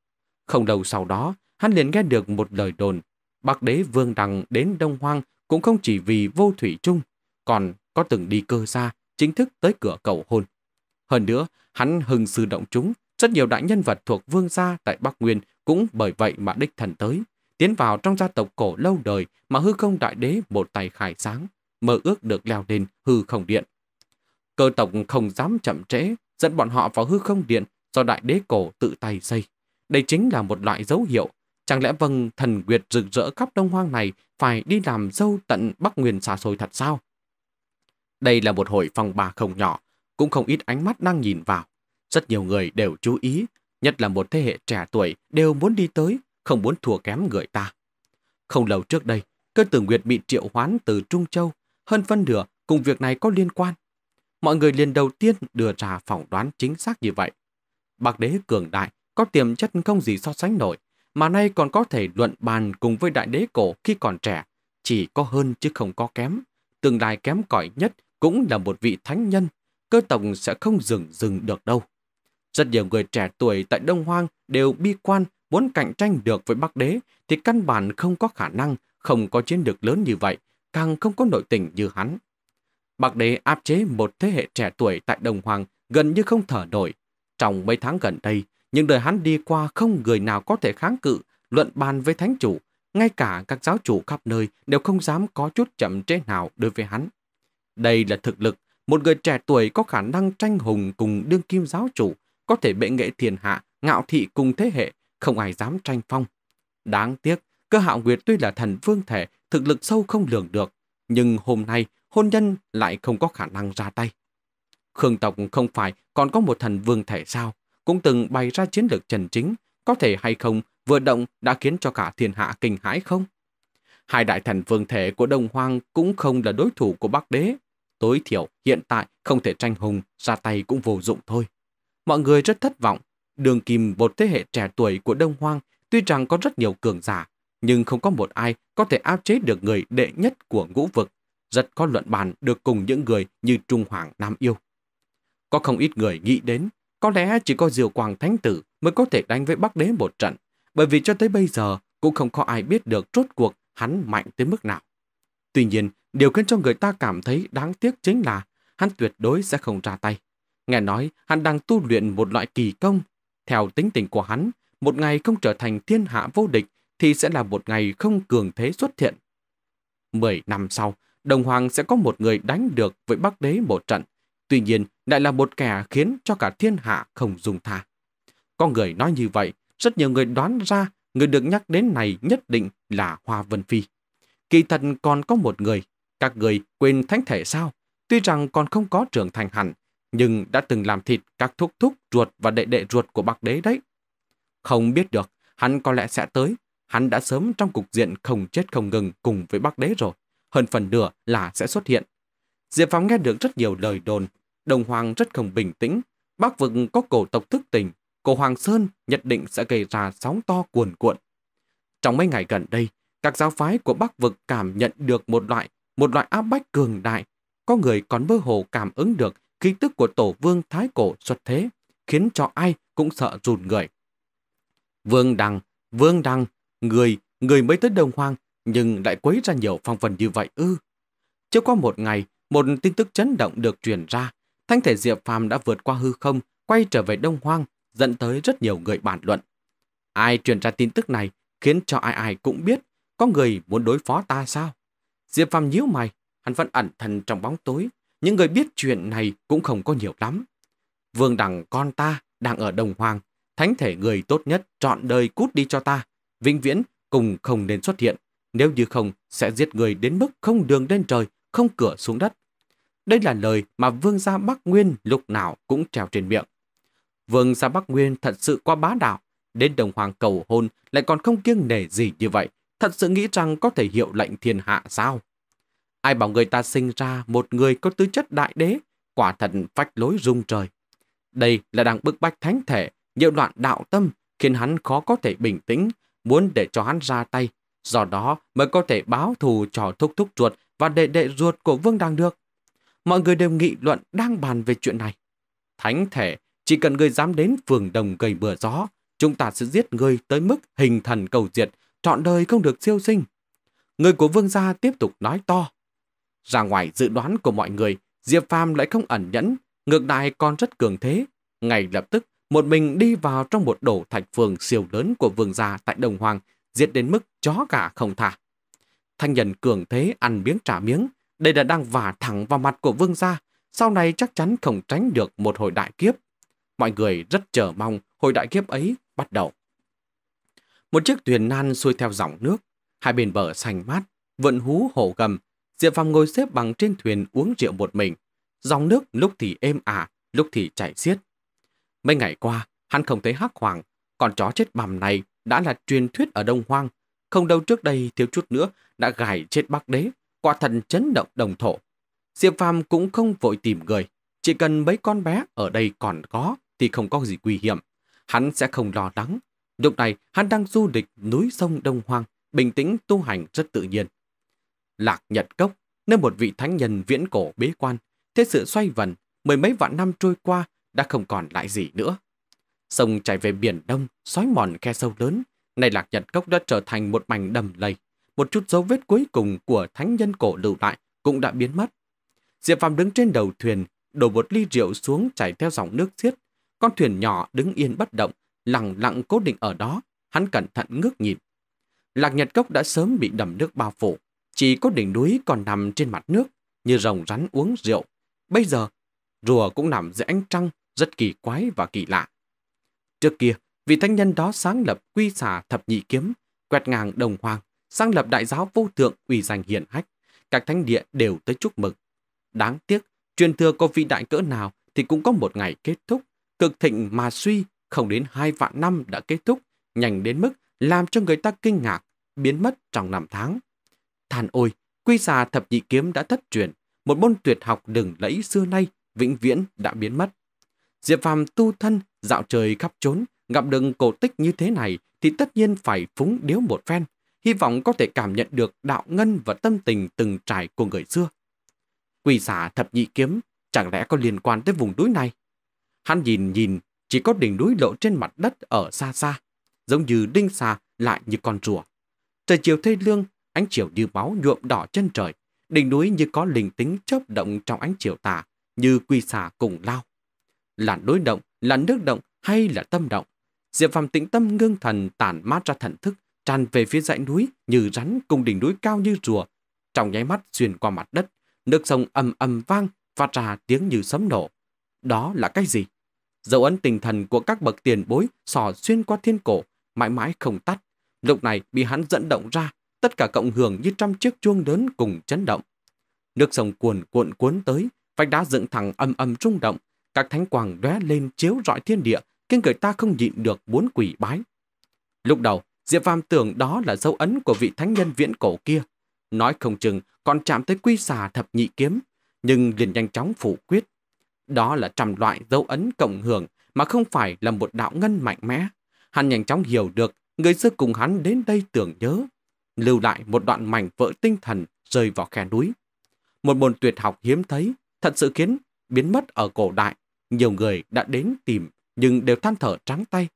Không lâu sau đó, hắn liền nghe được một lời đồn. Bắc đế Vương Đằng đến Đông Hoang cũng không chỉ vì vô thủy chung, còn có từng đi cơ ra, chính thức tới cửa cầu hôn. Hơn nữa, hắn hừng sư động chúng, rất nhiều đại nhân vật thuộc vương gia tại Bắc Nguyên cũng bởi vậy mà đích thần tới, tiến vào trong gia tộc cổ lâu đời mà hư không đại đế một tay khải sáng, mơ ước được leo lên hư không điện. Cơ tộc không dám chậm trễ, dẫn bọn họ vào hư không điện do đại đế cổ tự tay xây. Đây chính là một loại dấu hiệu. Chẳng lẽ vâng thần quyệt rực rỡ khắp đông hoang này phải đi làm dâu tận Bắc Nguyên xa xôi thật sao? Đây là một hội phòng bà không nhỏ, cũng không ít ánh mắt đang nhìn vào. Rất nhiều người đều chú ý, nhất là một thế hệ trẻ tuổi đều muốn đi tới, không muốn thua kém người ta. Không lâu trước đây, cơn tử nguyệt bị triệu hoán từ Trung Châu, hơn phân nửa cùng việc này có liên quan. Mọi người liền đầu tiên đưa ra phỏng đoán chính xác như vậy. Bạc đế cường đại, có tiềm chất không gì so sánh nổi, mà nay còn có thể luận bàn cùng với đại đế cổ khi còn trẻ, chỉ có hơn chứ không có kém. Tương lai kém cỏi nhất cũng là một vị thánh nhân cơ tổng sẽ không dừng dừng được đâu. Rất nhiều người trẻ tuổi tại Đông Hoang đều bi quan muốn cạnh tranh được với Bắc Đế thì căn bản không có khả năng, không có chiến lược lớn như vậy, càng không có nội tình như hắn. Bắc Đế áp chế một thế hệ trẻ tuổi tại Đồng Hoàng gần như không thở nổi. Trong mấy tháng gần đây, những đời hắn đi qua không người nào có thể kháng cự, luận bàn với thánh chủ, ngay cả các giáo chủ khắp nơi đều không dám có chút chậm trễ nào đối với hắn. Đây là thực lực một người trẻ tuổi có khả năng tranh hùng cùng đương kim giáo chủ, có thể bệ nghệ thiên hạ, ngạo thị cùng thế hệ, không ai dám tranh phong. Đáng tiếc, cơ hạo nguyệt tuy là thần vương thể, thực lực sâu không lường được, nhưng hôm nay hôn nhân lại không có khả năng ra tay. Khương tộc không phải còn có một thần vương thể sao, cũng từng bày ra chiến lược trần chính, có thể hay không vừa động đã khiến cho cả thiên hạ kinh hãi không? Hai đại thần vương thể của Đông Hoang cũng không là đối thủ của Bắc Đế, tối thiểu hiện tại không thể tranh hùng, ra tay cũng vô dụng thôi. Mọi người rất thất vọng, đường kim một thế hệ trẻ tuổi của Đông Hoang tuy rằng có rất nhiều cường giả, nhưng không có một ai có thể áp chế được người đệ nhất của ngũ vực, rất có luận bàn được cùng những người như Trung Hoàng Nam Yêu. Có không ít người nghĩ đến, có lẽ chỉ có Diều Quang Thánh Tử mới có thể đánh với Bắc Đế một trận, bởi vì cho tới bây giờ cũng không có ai biết được rốt cuộc hắn mạnh tới mức nào. Tuy nhiên, Điều khiến cho người ta cảm thấy đáng tiếc chính là hắn tuyệt đối sẽ không ra tay. Nghe nói hắn đang tu luyện một loại kỳ công. Theo tính tình của hắn, một ngày không trở thành thiên hạ vô địch thì sẽ là một ngày không cường thế xuất hiện. Mười năm sau, Đồng Hoàng sẽ có một người đánh được với Bắc Đế một trận. Tuy nhiên, lại là một kẻ khiến cho cả thiên hạ không dùng tha. Có người nói như vậy, rất nhiều người đoán ra người được nhắc đến này nhất định là Hoa Vân Phi. Kỳ thật còn có một người các người quên thánh thể sao? Tuy rằng còn không có trưởng thành hẳn, nhưng đã từng làm thịt các thúc thúc ruột và đệ đệ ruột của bạc đế đấy. Không biết được, hắn có lẽ sẽ tới. Hắn đã sớm trong cục diện không chết không ngừng cùng với bác đế rồi. Hơn phần nửa là sẽ xuất hiện. Diệp phong nghe được rất nhiều lời đồn. Đồng Hoàng rất không bình tĩnh. Bác vực có cổ tộc thức tình. Cổ Hoàng Sơn nhất định sẽ gây ra sóng to cuồn cuộn. Trong mấy ngày gần đây, các giáo phái của Bắc vực cảm nhận được một loại một loại áp bách cường đại. Có người còn mơ hồ cảm ứng được khí tức của tổ vương thái cổ xuất thế, khiến cho ai cũng sợ rùn người. Vương Đăng, Vương Đăng, người, người mới tới Đông Hoang, nhưng lại quấy ra nhiều phong vần như vậy ư. Chưa qua một ngày, một tin tức chấn động được truyền ra. Thanh thể Diệp Phàm đã vượt qua hư không, quay trở về Đông Hoang, dẫn tới rất nhiều người bàn luận. Ai truyền ra tin tức này khiến cho ai ai cũng biết có người muốn đối phó ta sao? Diệp Phàm nhíu mày, hắn vẫn ẩn thần trong bóng tối. Những người biết chuyện này cũng không có nhiều lắm. Vương đẳng con ta đang ở Đồng Hoàng. Thánh thể người tốt nhất trọn đời cút đi cho ta. Vĩnh viễn cùng không nên xuất hiện. Nếu như không, sẽ giết người đến mức không đường lên trời, không cửa xuống đất. Đây là lời mà vương gia Bắc Nguyên lúc nào cũng trèo trên miệng. Vương gia Bắc Nguyên thật sự quá bá đạo, đến đồng hoàng cầu hôn lại còn không kiêng nể gì như vậy. Thật sự nghĩ rằng có thể hiệu lệnh thiên hạ sao? Ai bảo người ta sinh ra một người có tư chất đại đế, quả thật phách lối rung trời. Đây là đang bức bách thánh thể, nhiều đoạn đạo tâm, khiến hắn khó có thể bình tĩnh, muốn để cho hắn ra tay. Do đó mới có thể báo thù cho thúc thúc ruột và đệ đệ ruột của Vương Đăng được. Mọi người đều nghị luận đang bàn về chuyện này. Thánh thể, chỉ cần người dám đến phường đồng gầy bừa gió, chúng ta sẽ giết người tới mức hình thần cầu diệt, trọn đời không được siêu sinh. Người của vương gia tiếp tục nói to. Ra ngoài dự đoán của mọi người, Diệp Phàm lại không ẩn nhẫn, ngược lại còn rất cường thế. Ngay lập tức, một mình đi vào trong một đổ thạch phường siêu lớn của vương gia tại Đồng Hoàng, diệt đến mức chó cả không thả. Thanh nhân cường thế ăn miếng trả miếng, đây đã đang vả thẳng vào mặt của vương gia, sau này chắc chắn không tránh được một hồi đại kiếp. Mọi người rất chờ mong hồi đại kiếp ấy bắt đầu. Một chiếc thuyền nan xuôi theo dòng nước, hai bên bờ xanh mát, vận hú hổ gầm. Diệp Phàm ngồi xếp bằng trên thuyền uống rượu một mình. Dòng nước lúc thì êm ả, à, lúc thì chảy xiết. Mấy ngày qua, hắn không thấy hắc hoàng, còn chó chết bằm này đã là truyền thuyết ở Đông Hoang. Không đâu trước đây thiếu chút nữa đã gài chết Bắc Đế, quả thần chấn động đồng thổ. Diệp Phàm cũng không vội tìm người, chỉ cần mấy con bé ở đây còn có thì không có gì nguy hiểm. Hắn sẽ không lo lắng, Lúc này, hắn đang du lịch núi sông Đông Hoang, bình tĩnh tu hành rất tự nhiên. Lạc Nhật Cốc, nơi một vị thánh nhân viễn cổ bế quan, thế sự xoay vần, mười mấy vạn năm trôi qua đã không còn lại gì nữa. Sông chảy về biển đông, xói mòn khe sâu lớn, nay Lạc Nhật Cốc đã trở thành một mảnh đầm lầy. Một chút dấu vết cuối cùng của thánh nhân cổ lưu lại cũng đã biến mất. Diệp Phàm đứng trên đầu thuyền, đổ một ly rượu xuống chảy theo dòng nước xiết. Con thuyền nhỏ đứng yên bất động, lặng lặng cố định ở đó, hắn cẩn thận ngước nhìn. Lạc Nhật Cốc đã sớm bị đầm nước bao phủ, chỉ có đỉnh núi còn nằm trên mặt nước, như rồng rắn uống rượu. Bây giờ, rùa cũng nằm dưới ánh trăng, rất kỳ quái và kỳ lạ. Trước kia, vị thanh nhân đó sáng lập quy xà thập nhị kiếm, quẹt ngang đồng hoàng, sáng lập đại giáo vô thượng ủy danh hiển hách. Các thanh địa đều tới chúc mừng. Đáng tiếc, truyền thừa có vị đại cỡ nào thì cũng có một ngày kết thúc. Cực thịnh mà suy, không đến hai vạn năm đã kết thúc, nhanh đến mức làm cho người ta kinh ngạc, biến mất trong năm tháng. Thàn ôi, quy xà thập nhị kiếm đã thất truyền, một môn tuyệt học đừng lẫy xưa nay, vĩnh viễn đã biến mất. Diệp Phàm tu thân, dạo trời khắp trốn, gặp được cổ tích như thế này thì tất nhiên phải phúng điếu một phen, hy vọng có thể cảm nhận được đạo ngân và tâm tình từng trải của người xưa. Quỷ giả thập nhị kiếm, chẳng lẽ có liên quan tới vùng núi này? Hắn nhìn nhìn chỉ có đỉnh núi lộ trên mặt đất ở xa xa, giống như đinh xa lại như con rùa. Trời chiều thê lương, ánh chiều như máu nhuộm đỏ chân trời, đỉnh núi như có linh tính chớp động trong ánh chiều tà, như quy xà cùng lao. Là đối động, là nước động hay là tâm động? Diệp Phàm tĩnh tâm ngưng thần tản mát ra thần thức, tràn về phía dãy núi như rắn cùng đỉnh núi cao như rùa. Trong nháy mắt xuyên qua mặt đất, nước sông ầm ầm vang phát ra tiếng như sấm nổ. Đó là cái gì? Dấu ấn tinh thần của các bậc tiền bối sò xuyên qua thiên cổ, mãi mãi không tắt. Lúc này bị hắn dẫn động ra, tất cả cộng hưởng như trăm chiếc chuông lớn cùng chấn động. Nước sông cuồn cuộn cuốn tới, vách đá dựng thẳng âm âm rung động, các thánh quang lóe lên chiếu rọi thiên địa, khiến người ta không nhịn được muốn quỷ bái. Lúc đầu, Diệp Phàm tưởng đó là dấu ấn của vị thánh nhân viễn cổ kia. Nói không chừng còn chạm tới quy xà thập nhị kiếm, nhưng liền nhanh chóng phủ quyết. Đó là trăm loại dấu ấn cộng hưởng mà không phải là một đạo ngân mạnh mẽ. Hắn nhanh chóng hiểu được người xưa cùng hắn đến đây tưởng nhớ, lưu lại một đoạn mảnh vỡ tinh thần rơi vào khe núi. Một môn tuyệt học hiếm thấy, thật sự khiến biến mất ở cổ đại. Nhiều người đã đến tìm nhưng đều than thở trắng tay.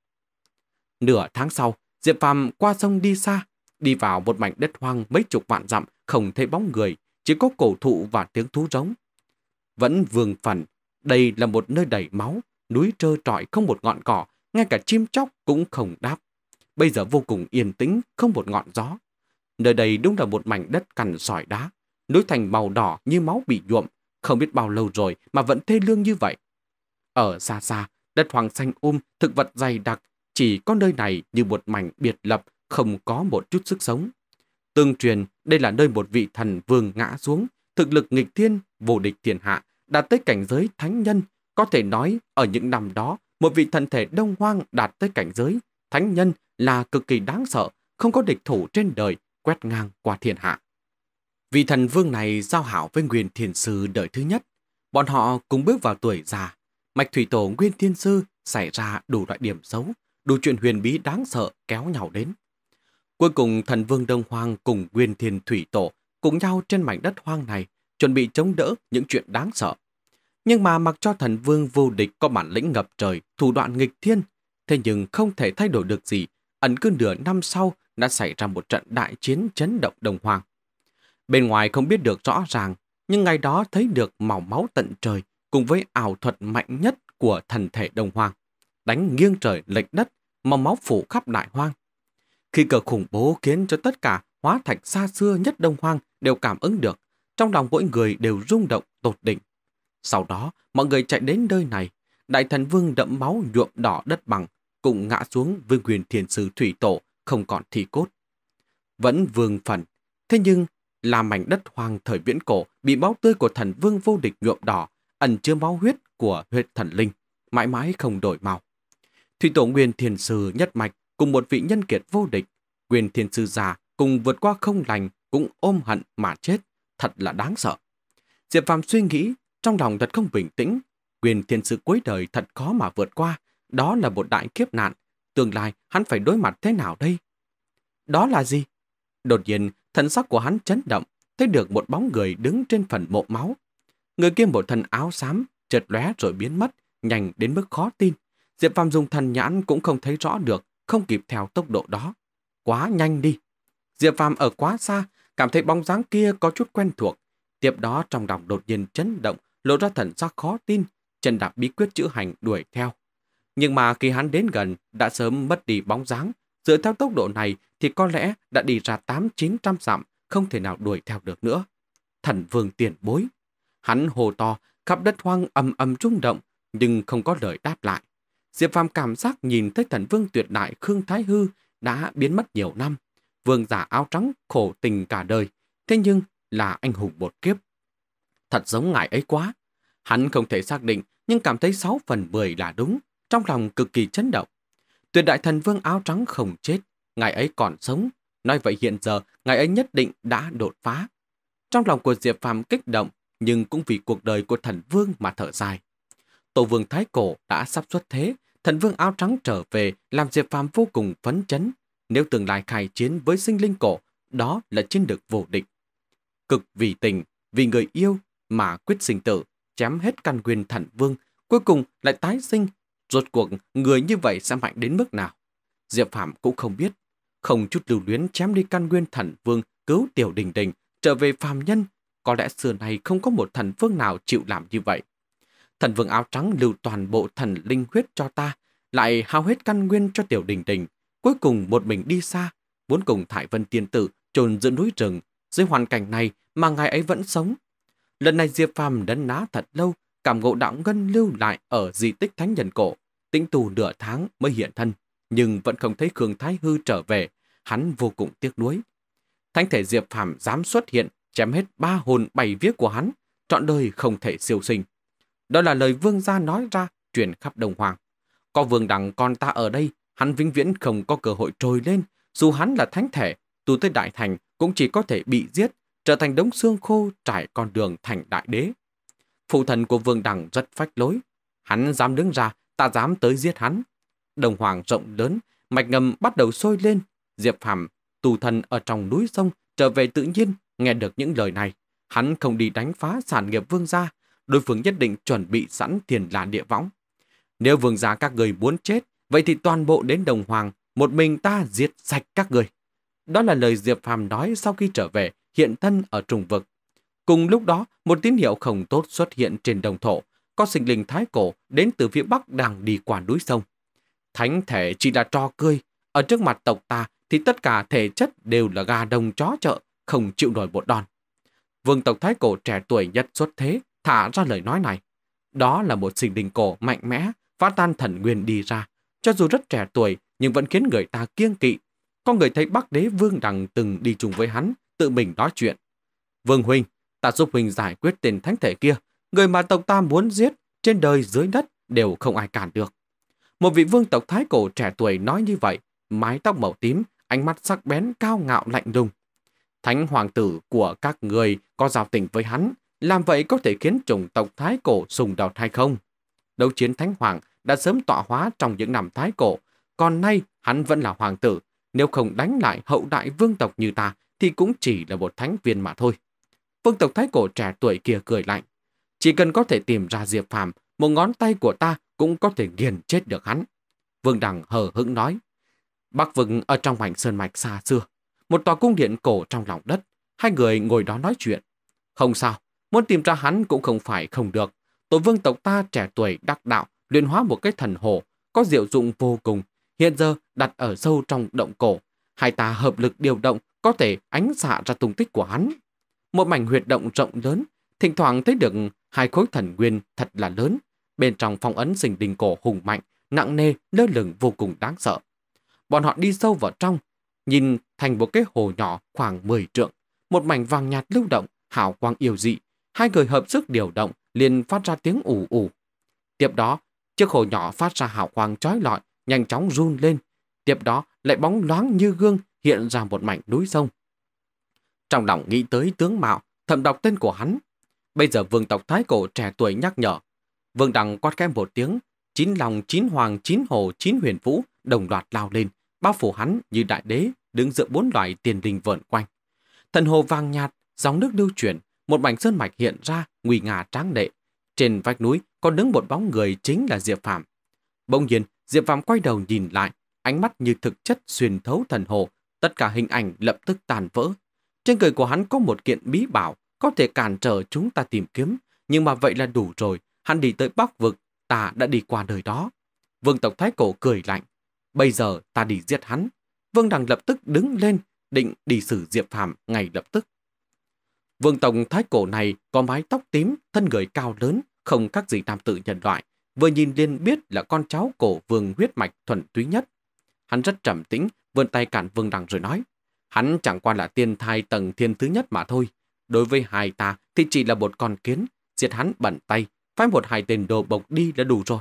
Nửa tháng sau, Diệp Phàm qua sông đi xa, đi vào một mảnh đất hoang mấy chục vạn dặm, không thấy bóng người, chỉ có cổ thụ và tiếng thú rống. Vẫn vương phần, đây là một nơi đầy máu, núi trơ trọi không một ngọn cỏ, ngay cả chim chóc cũng không đáp. Bây giờ vô cùng yên tĩnh, không một ngọn gió. Nơi đây đúng là một mảnh đất cằn sỏi đá, núi thành màu đỏ như máu bị nhuộm, không biết bao lâu rồi mà vẫn thê lương như vậy. Ở xa xa, đất hoàng xanh um, thực vật dày đặc, chỉ có nơi này như một mảnh biệt lập, không có một chút sức sống. Tương truyền, đây là nơi một vị thần vương ngã xuống, thực lực nghịch thiên, vô địch thiên hạ, đạt tới cảnh giới thánh nhân. Có thể nói, ở những năm đó, một vị thần thể đông hoang đạt tới cảnh giới thánh nhân là cực kỳ đáng sợ, không có địch thủ trên đời, quét ngang qua thiên hạ. Vị thần vương này giao hảo với Nguyên Thiên Sư đời thứ nhất. Bọn họ cùng bước vào tuổi già. Mạch Thủy Tổ Nguyên Thiên Sư xảy ra đủ loại điểm xấu, đủ chuyện huyền bí đáng sợ kéo nhau đến. Cuối cùng thần vương Đông Hoang cùng Nguyên Thiên Thủy Tổ cùng nhau trên mảnh đất hoang này chuẩn bị chống đỡ những chuyện đáng sợ. Nhưng mà mặc cho thần vương vô địch có bản lĩnh ngập trời, thủ đoạn nghịch thiên, thế nhưng không thể thay đổi được gì, ẩn cứ nửa năm sau đã xảy ra một trận đại chiến chấn động đồng hoàng. Bên ngoài không biết được rõ ràng, nhưng ngày đó thấy được màu máu tận trời cùng với ảo thuật mạnh nhất của thần thể đồng hoàng, đánh nghiêng trời lệch đất, màu máu phủ khắp đại hoang. Khi cờ khủng bố khiến cho tất cả hóa thạch xa xưa nhất đồng hoang đều cảm ứng được, trong lòng mỗi người đều rung động tột đỉnh. Sau đó, mọi người chạy đến nơi này. Đại thần vương đẫm máu nhuộm đỏ đất bằng, cùng ngã xuống với quyền thiền sư thủy tổ, không còn thi cốt. Vẫn vương phần. Thế nhưng, là mảnh đất hoang thời viễn cổ bị máu tươi của thần vương vô địch nhuộm đỏ, ẩn chứa máu huyết của huyết thần linh, mãi mãi không đổi màu. Thủy tổ nguyên thiền sư nhất mạch cùng một vị nhân kiệt vô địch, quyền thiền sư già cùng vượt qua không lành cũng ôm hận mà chết, thật là đáng sợ. Diệp Phàm suy nghĩ trong lòng thật không bình tĩnh, quyền thiên sự cuối đời thật khó mà vượt qua, đó là một đại kiếp nạn, tương lai hắn phải đối mặt thế nào đây? Đó là gì? Đột nhiên, thần sắc của hắn chấn động, thấy được một bóng người đứng trên phần mộ máu. Người kia một thân áo xám, chợt lóe rồi biến mất, nhanh đến mức khó tin. Diệp Phàm dùng thần nhãn cũng không thấy rõ được, không kịp theo tốc độ đó. Quá nhanh đi. Diệp Phàm ở quá xa, cảm thấy bóng dáng kia có chút quen thuộc. Tiếp đó trong lòng đột nhiên chấn động, lộ ra thần sắc khó tin, chân đạp bí quyết chữ hành đuổi theo. Nhưng mà khi hắn đến gần, đã sớm mất đi bóng dáng. Dựa theo tốc độ này thì có lẽ đã đi ra 8-900 dặm, không thể nào đuổi theo được nữa. Thần vương tiền bối. Hắn hồ to, khắp đất hoang âm âm trung động, nhưng không có lời đáp lại. Diệp Phàm cảm giác nhìn thấy thần vương tuyệt đại Khương Thái Hư đã biến mất nhiều năm. Vương giả áo trắng khổ tình cả đời, thế nhưng là anh hùng bột kiếp thật giống ngài ấy quá. Hắn không thể xác định, nhưng cảm thấy 6 phần 10 là đúng, trong lòng cực kỳ chấn động. Tuyệt đại thần vương áo trắng không chết, ngài ấy còn sống. Nói vậy hiện giờ, ngài ấy nhất định đã đột phá. Trong lòng của Diệp Phàm kích động, nhưng cũng vì cuộc đời của thần vương mà thở dài. Tổ vương Thái Cổ đã sắp xuất thế, thần vương áo trắng trở về làm Diệp Phàm vô cùng phấn chấn. Nếu tương lai khai chiến với sinh linh cổ, đó là chiến được vô địch. Cực vì tình, vì người yêu, mà quyết sinh tử, chém hết căn nguyên thần vương, cuối cùng lại tái sinh. Rốt cuộc, người như vậy sẽ mạnh đến mức nào? Diệp Phạm cũng không biết. Không chút lưu luyến chém đi căn nguyên thần vương, cứu tiểu đình đình, trở về phàm nhân. Có lẽ xưa nay không có một thần vương nào chịu làm như vậy. Thần vương áo trắng lưu toàn bộ thần linh huyết cho ta, lại hao hết căn nguyên cho tiểu đình đình. Cuối cùng một mình đi xa, muốn cùng Thải Vân Tiên Tử trồn giữa núi rừng. Dưới hoàn cảnh này mà ngài ấy vẫn sống, Lần này Diệp Phàm đấn ná thật lâu, cảm ngộ đạo ngân lưu lại ở di tích thánh nhân cổ. Tĩnh tù nửa tháng mới hiện thân, nhưng vẫn không thấy Khương Thái Hư trở về. Hắn vô cùng tiếc nuối. Thánh thể Diệp Phàm dám xuất hiện, chém hết ba hồn bảy viết của hắn, trọn đời không thể siêu sinh. Đó là lời vương gia nói ra, truyền khắp đồng hoàng. Có vương đằng con ta ở đây, hắn vĩnh viễn không có cơ hội trồi lên. Dù hắn là thánh thể, tu tới đại thành cũng chỉ có thể bị giết trở thành đống xương khô trải con đường thành đại đế. Phụ thần của Vương Đằng rất phách lối. Hắn dám đứng ra, ta dám tới giết hắn. Đồng hoàng rộng lớn, mạch ngầm bắt đầu sôi lên. Diệp Phàm tù thần ở trong núi sông, trở về tự nhiên, nghe được những lời này. Hắn không đi đánh phá sản nghiệp vương gia, đối phương nhất định chuẩn bị sẵn tiền là địa võng. Nếu vương gia các người muốn chết, vậy thì toàn bộ đến đồng hoàng, một mình ta diệt sạch các người. Đó là lời Diệp Phàm nói sau khi trở về, hiện thân ở trùng vực. Cùng lúc đó, một tín hiệu không tốt xuất hiện trên đồng thổ, có sinh linh thái cổ đến từ phía bắc đang đi qua núi sông. Thánh thể chỉ là trò cười, ở trước mặt tộc ta thì tất cả thể chất đều là gà đồng chó chợ, không chịu nổi một đòn. Vương tộc thái cổ trẻ tuổi nhất xuất thế thả ra lời nói này. Đó là một sinh linh cổ mạnh mẽ, phá tan thần nguyên đi ra. Cho dù rất trẻ tuổi, nhưng vẫn khiến người ta kiêng kỵ. Có người thấy Bắc Đế Vương Đằng từng đi chung với hắn, tự mình nói chuyện. Vương Huynh, ta giúp Huynh giải quyết tên thánh thể kia, người mà tộc ta muốn giết, trên đời dưới đất đều không ai cản được. Một vị vương tộc thái cổ trẻ tuổi nói như vậy, mái tóc màu tím, ánh mắt sắc bén cao ngạo lạnh lùng. Thánh hoàng tử của các người có giao tình với hắn, làm vậy có thể khiến chủng tộc thái cổ sùng đọt hay không? Đấu chiến thánh hoàng đã sớm tọa hóa trong những năm thái cổ, còn nay hắn vẫn là hoàng tử, nếu không đánh lại hậu đại vương tộc như ta thì cũng chỉ là một thánh viên mà thôi. Vương tộc thái cổ trẻ tuổi kia cười lạnh. Chỉ cần có thể tìm ra Diệp Phàm một ngón tay của ta cũng có thể nghiền chết được hắn. Vương Đằng hờ hững nói. Bác Vừng ở trong mảnh sơn mạch xa xưa, một tòa cung điện cổ trong lòng đất, hai người ngồi đó nói chuyện. Không sao, muốn tìm ra hắn cũng không phải không được. Tổ vương tộc ta trẻ tuổi đắc đạo, luyện hóa một cái thần hồ, có diệu dụng vô cùng. Hiện giờ đặt ở sâu trong động cổ, hai ta hợp lực điều động có thể ánh xạ ra tung tích của hắn. Một mảnh huyệt động rộng lớn, thỉnh thoảng thấy được hai khối thần nguyên thật là lớn, bên trong phong ấn sinh đình cổ hùng mạnh, nặng nề, lơ lửng vô cùng đáng sợ. Bọn họ đi sâu vào trong, nhìn thành một cái hồ nhỏ khoảng 10 trượng, một mảnh vàng nhạt lưu động, hào quang yêu dị, hai người hợp sức điều động, liền phát ra tiếng ù ù. Tiếp đó, chiếc hồ nhỏ phát ra hào quang chói lọi, nhanh chóng run lên. Tiếp đó, lại bóng loáng như gương, hiện ra một mảnh núi sông. Trong lòng nghĩ tới tướng mạo, thầm đọc tên của hắn. Bây giờ vương tộc Thái Cổ trẻ tuổi nhắc nhở. Vương Đằng quát kém một tiếng, chín lòng, chín hoàng, chín hồ, chín huyền vũ đồng loạt lao lên, bao phủ hắn như đại đế đứng giữa bốn loại tiền đình vờn quanh. Thần hồ vàng nhạt, dòng nước lưu chuyển, một mảnh sơn mạch hiện ra, nguy ngà tráng đệ. Trên vách núi còn đứng một bóng người chính là Diệp Phạm. Bỗng nhiên, Diệp Phạm quay đầu nhìn lại, ánh mắt như thực chất xuyên thấu thần hồ, Tất cả hình ảnh lập tức tàn vỡ. Trên người của hắn có một kiện bí bảo có thể cản trở chúng ta tìm kiếm, nhưng mà vậy là đủ rồi. Hắn đi tới bắc vực, ta đã đi qua nơi đó. Vương tộc Thái Cổ cười lạnh. Bây giờ ta đi giết hắn. Vương Đằng lập tức đứng lên, định đi xử Diệp Phạm ngay lập tức. Vương tộc Thái Cổ này có mái tóc tím, thân người cao lớn, không các gì nam tử nhân loại. Vừa nhìn liền biết là con cháu cổ vương huyết mạch thuần túy nhất. Hắn rất trầm tĩnh, vươn tay cản Vương Đằng rồi nói. Hắn chẳng qua là tiên thai tầng thiên thứ nhất mà thôi. Đối với hai ta thì chỉ là một con kiến, giết hắn bẩn tay, phái một hai tên đồ bộc đi là đủ rồi.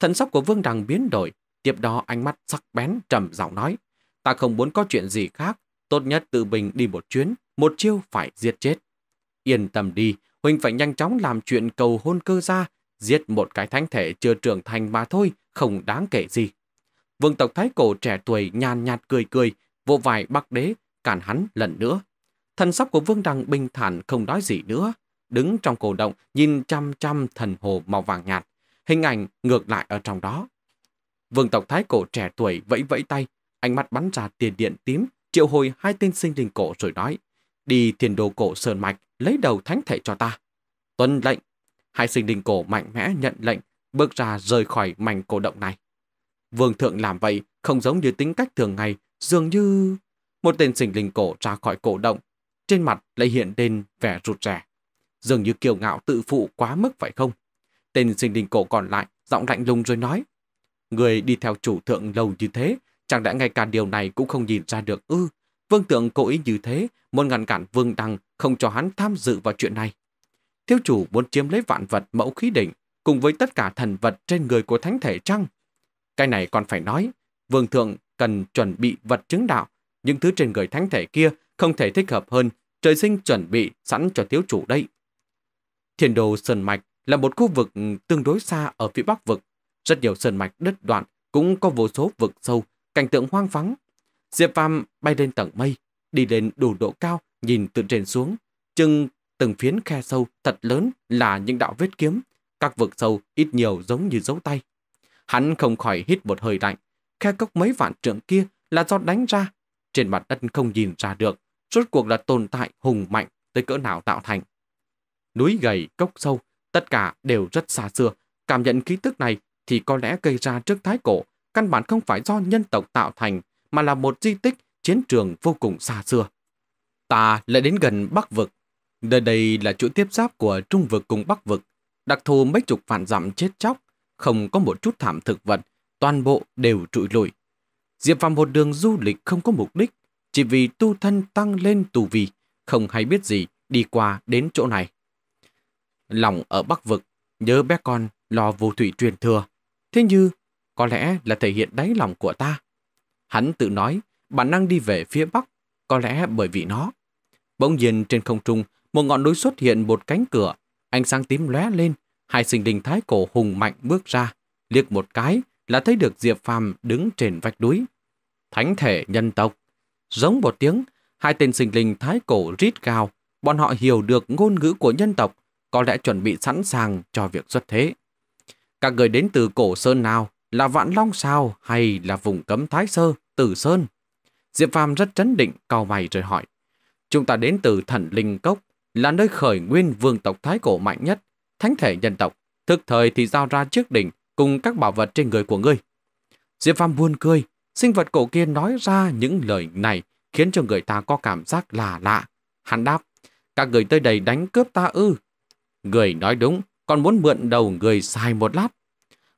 Thần sắc của Vương Đằng biến đổi, tiếp đó ánh mắt sắc bén trầm giọng nói. Ta không muốn có chuyện gì khác, tốt nhất tự mình đi một chuyến, một chiêu phải giết chết. Yên tâm đi, Huynh phải nhanh chóng làm chuyện cầu hôn cơ ra, giết một cái thánh thể chưa trưởng thành mà thôi, không đáng kể gì. Vương tộc thái cổ trẻ tuổi nhàn nhạt cười cười, vô vài bắc đế, cản hắn lần nữa. Thần sóc của vương Đăng bình thản không nói gì nữa, đứng trong cổ động nhìn chăm chăm thần hồ màu vàng nhạt, hình ảnh ngược lại ở trong đó. Vương tộc thái cổ trẻ tuổi vẫy vẫy tay, ánh mắt bắn ra tiền điện tím, triệu hồi hai tên sinh linh cổ rồi nói, đi thiền đồ cổ sơn mạch, lấy đầu thánh thể cho ta. Tuân lệnh, hai sinh linh cổ mạnh mẽ nhận lệnh, bước ra rời khỏi mảnh cổ động này. Vương thượng làm vậy không giống như tính cách thường ngày, dường như... Một tên sinh linh cổ ra khỏi cổ động, trên mặt lại hiện lên vẻ rụt rè. Dường như kiêu ngạo tự phụ quá mức phải không? Tên sinh linh cổ còn lại, giọng lạnh lùng rồi nói. Người đi theo chủ thượng lâu như thế, chẳng lẽ ngay cả điều này cũng không nhìn ra được ư. vương thượng cố ý như thế, muốn ngăn cản vương đăng không cho hắn tham dự vào chuyện này. Thiếu chủ muốn chiếm lấy vạn vật mẫu khí đỉnh, cùng với tất cả thần vật trên người của thánh thể trăng. Cái này còn phải nói, vương thượng cần chuẩn bị vật chứng đạo, những thứ trên người thánh thể kia không thể thích hợp hơn, trời sinh chuẩn bị sẵn cho thiếu chủ đây. Thiên đồ Sơn Mạch là một khu vực tương đối xa ở phía bắc vực. Rất nhiều sơn mạch đất đoạn, cũng có vô số vực sâu, cảnh tượng hoang vắng. Diệp Phàm bay lên tầng mây, đi lên đủ độ cao, nhìn từ trên xuống. Chừng từng phiến khe sâu thật lớn là những đạo vết kiếm. Các vực sâu ít nhiều giống như dấu tay. Hắn không khỏi hít một hơi lạnh. Khe cốc mấy vạn trượng kia là do đánh ra. Trên mặt đất không nhìn ra được. Rốt cuộc là tồn tại hùng mạnh tới cỡ nào tạo thành. Núi gầy, cốc sâu, tất cả đều rất xa xưa. Cảm nhận ký tức này thì có lẽ gây ra trước thái cổ. Căn bản không phải do nhân tộc tạo thành, mà là một di tích chiến trường vô cùng xa xưa. Ta lại đến gần Bắc Vực. Nơi đây là chuỗi tiếp giáp của Trung Vực cùng Bắc Vực. Đặc thù mấy chục vạn dặm chết chóc không có một chút thảm thực vật, toàn bộ đều trụi lủi. Diệp vào một đường du lịch không có mục đích, chỉ vì tu thân tăng lên tù vi, không hay biết gì đi qua đến chỗ này. Lòng ở Bắc Vực, nhớ bé con lo vô thủy truyền thừa. Thế như, có lẽ là thể hiện đáy lòng của ta. Hắn tự nói, bản năng đi về phía Bắc, có lẽ bởi vì nó. Bỗng nhiên trên không trung, một ngọn núi xuất hiện một cánh cửa, ánh sáng tím lóe lên, hai sinh linh thái cổ hùng mạnh bước ra, liếc một cái là thấy được Diệp Phàm đứng trên vách núi. Thánh thể nhân tộc. Giống một tiếng, hai tên sinh linh thái cổ rít gào, bọn họ hiểu được ngôn ngữ của nhân tộc, có lẽ chuẩn bị sẵn sàng cho việc xuất thế. Các người đến từ cổ sơn nào, là vạn long sao hay là vùng cấm thái sơ, tử sơn? Diệp Phàm rất chấn định, cau mày rồi hỏi. Chúng ta đến từ thần linh cốc, là nơi khởi nguyên vương tộc thái cổ mạnh nhất, thánh thể nhân tộc, thực thời thì giao ra trước đỉnh cùng các bảo vật trên người của ngươi. Diệp Phàm buồn cười, sinh vật cổ kia nói ra những lời này khiến cho người ta có cảm giác là lạ. Hắn đáp, các người tới đây đánh cướp ta ư. Người nói đúng, còn muốn mượn đầu người xài một lát.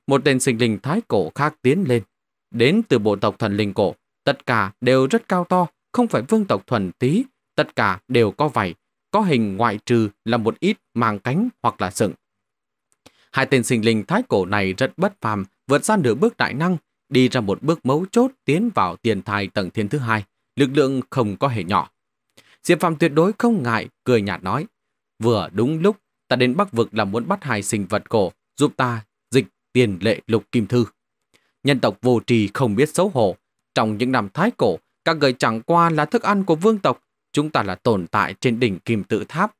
Một tên sinh linh thái cổ khác tiến lên. Đến từ bộ tộc thần linh cổ, tất cả đều rất cao to, không phải vương tộc thuần tí, tất cả đều có vảy, có hình ngoại trừ là một ít màng cánh hoặc là sừng. Hai tên sinh linh thái cổ này rất bất phàm, vượt ra nửa bước đại năng, đi ra một bước mấu chốt tiến vào tiền thai tầng thiên thứ hai, lực lượng không có hề nhỏ. Diệp Phạm tuyệt đối không ngại, cười nhạt nói, vừa đúng lúc ta đến Bắc Vực là muốn bắt hai sinh vật cổ, giúp ta dịch tiền lệ lục kim thư. Nhân tộc vô trì không biết xấu hổ, trong những năm thái cổ, các người chẳng qua là thức ăn của vương tộc chúng ta là tồn tại trên đỉnh kim tự tháp.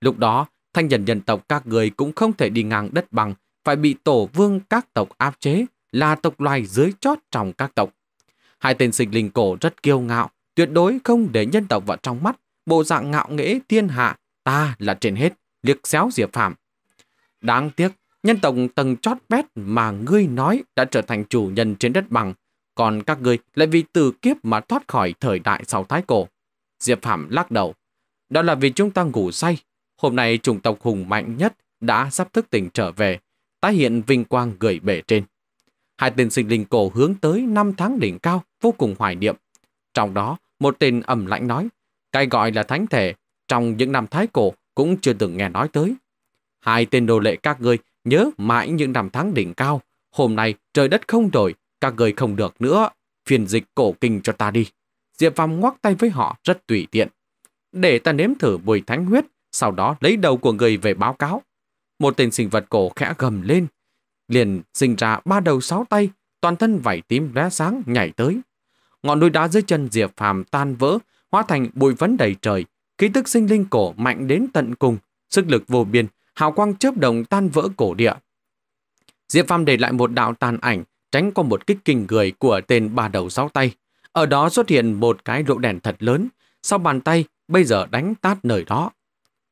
Lúc đó, thanh nhân dân tộc các người cũng không thể đi ngang đất bằng, phải bị tổ vương các tộc áp chế, là tộc loài dưới chót trong các tộc. Hai tên sinh linh cổ rất kiêu ngạo, tuyệt đối không để nhân tộc vào trong mắt, bộ dạng ngạo nghễ thiên hạ, ta là trên hết, liệt xéo diệp phạm. Đáng tiếc, nhân tộc tầng chót bét mà ngươi nói đã trở thành chủ nhân trên đất bằng, còn các ngươi lại vì từ kiếp mà thoát khỏi thời đại sau thái cổ. Diệp Phạm lắc đầu. Đó là vì chúng ta ngủ say. Hôm nay chủng tộc hùng mạnh nhất đã sắp thức tỉnh trở về, tái hiện vinh quang gửi bể trên. Hai tên sinh linh cổ hướng tới năm tháng đỉnh cao, vô cùng hoài niệm. Trong đó, một tên ẩm lạnh nói, cái gọi là thánh thể, trong những năm thái cổ cũng chưa từng nghe nói tới. Hai tên đồ lệ các ngươi nhớ mãi những năm tháng đỉnh cao, hôm nay trời đất không đổi, các người không được nữa, phiền dịch cổ kinh cho ta đi. Diệp Phàm ngoắc tay với họ rất tùy tiện. Để ta nếm thử mùi thánh huyết, sau đó lấy đầu của người về báo cáo. Một tên sinh vật cổ khẽ gầm lên, liền sinh ra ba đầu sáu tay, toàn thân vảy tím lóe sáng nhảy tới. Ngọn núi đá dưới chân Diệp Phàm tan vỡ, hóa thành bụi vấn đầy trời, Ký tức sinh linh cổ mạnh đến tận cùng, sức lực vô biên, hào quang chớp động tan vỡ cổ địa. Diệp Phàm để lại một đạo tàn ảnh, tránh qua một kích kinh người của tên ba đầu sáu tay. Ở đó xuất hiện một cái lỗ đèn thật lớn, sau bàn tay bây giờ đánh tát nơi đó.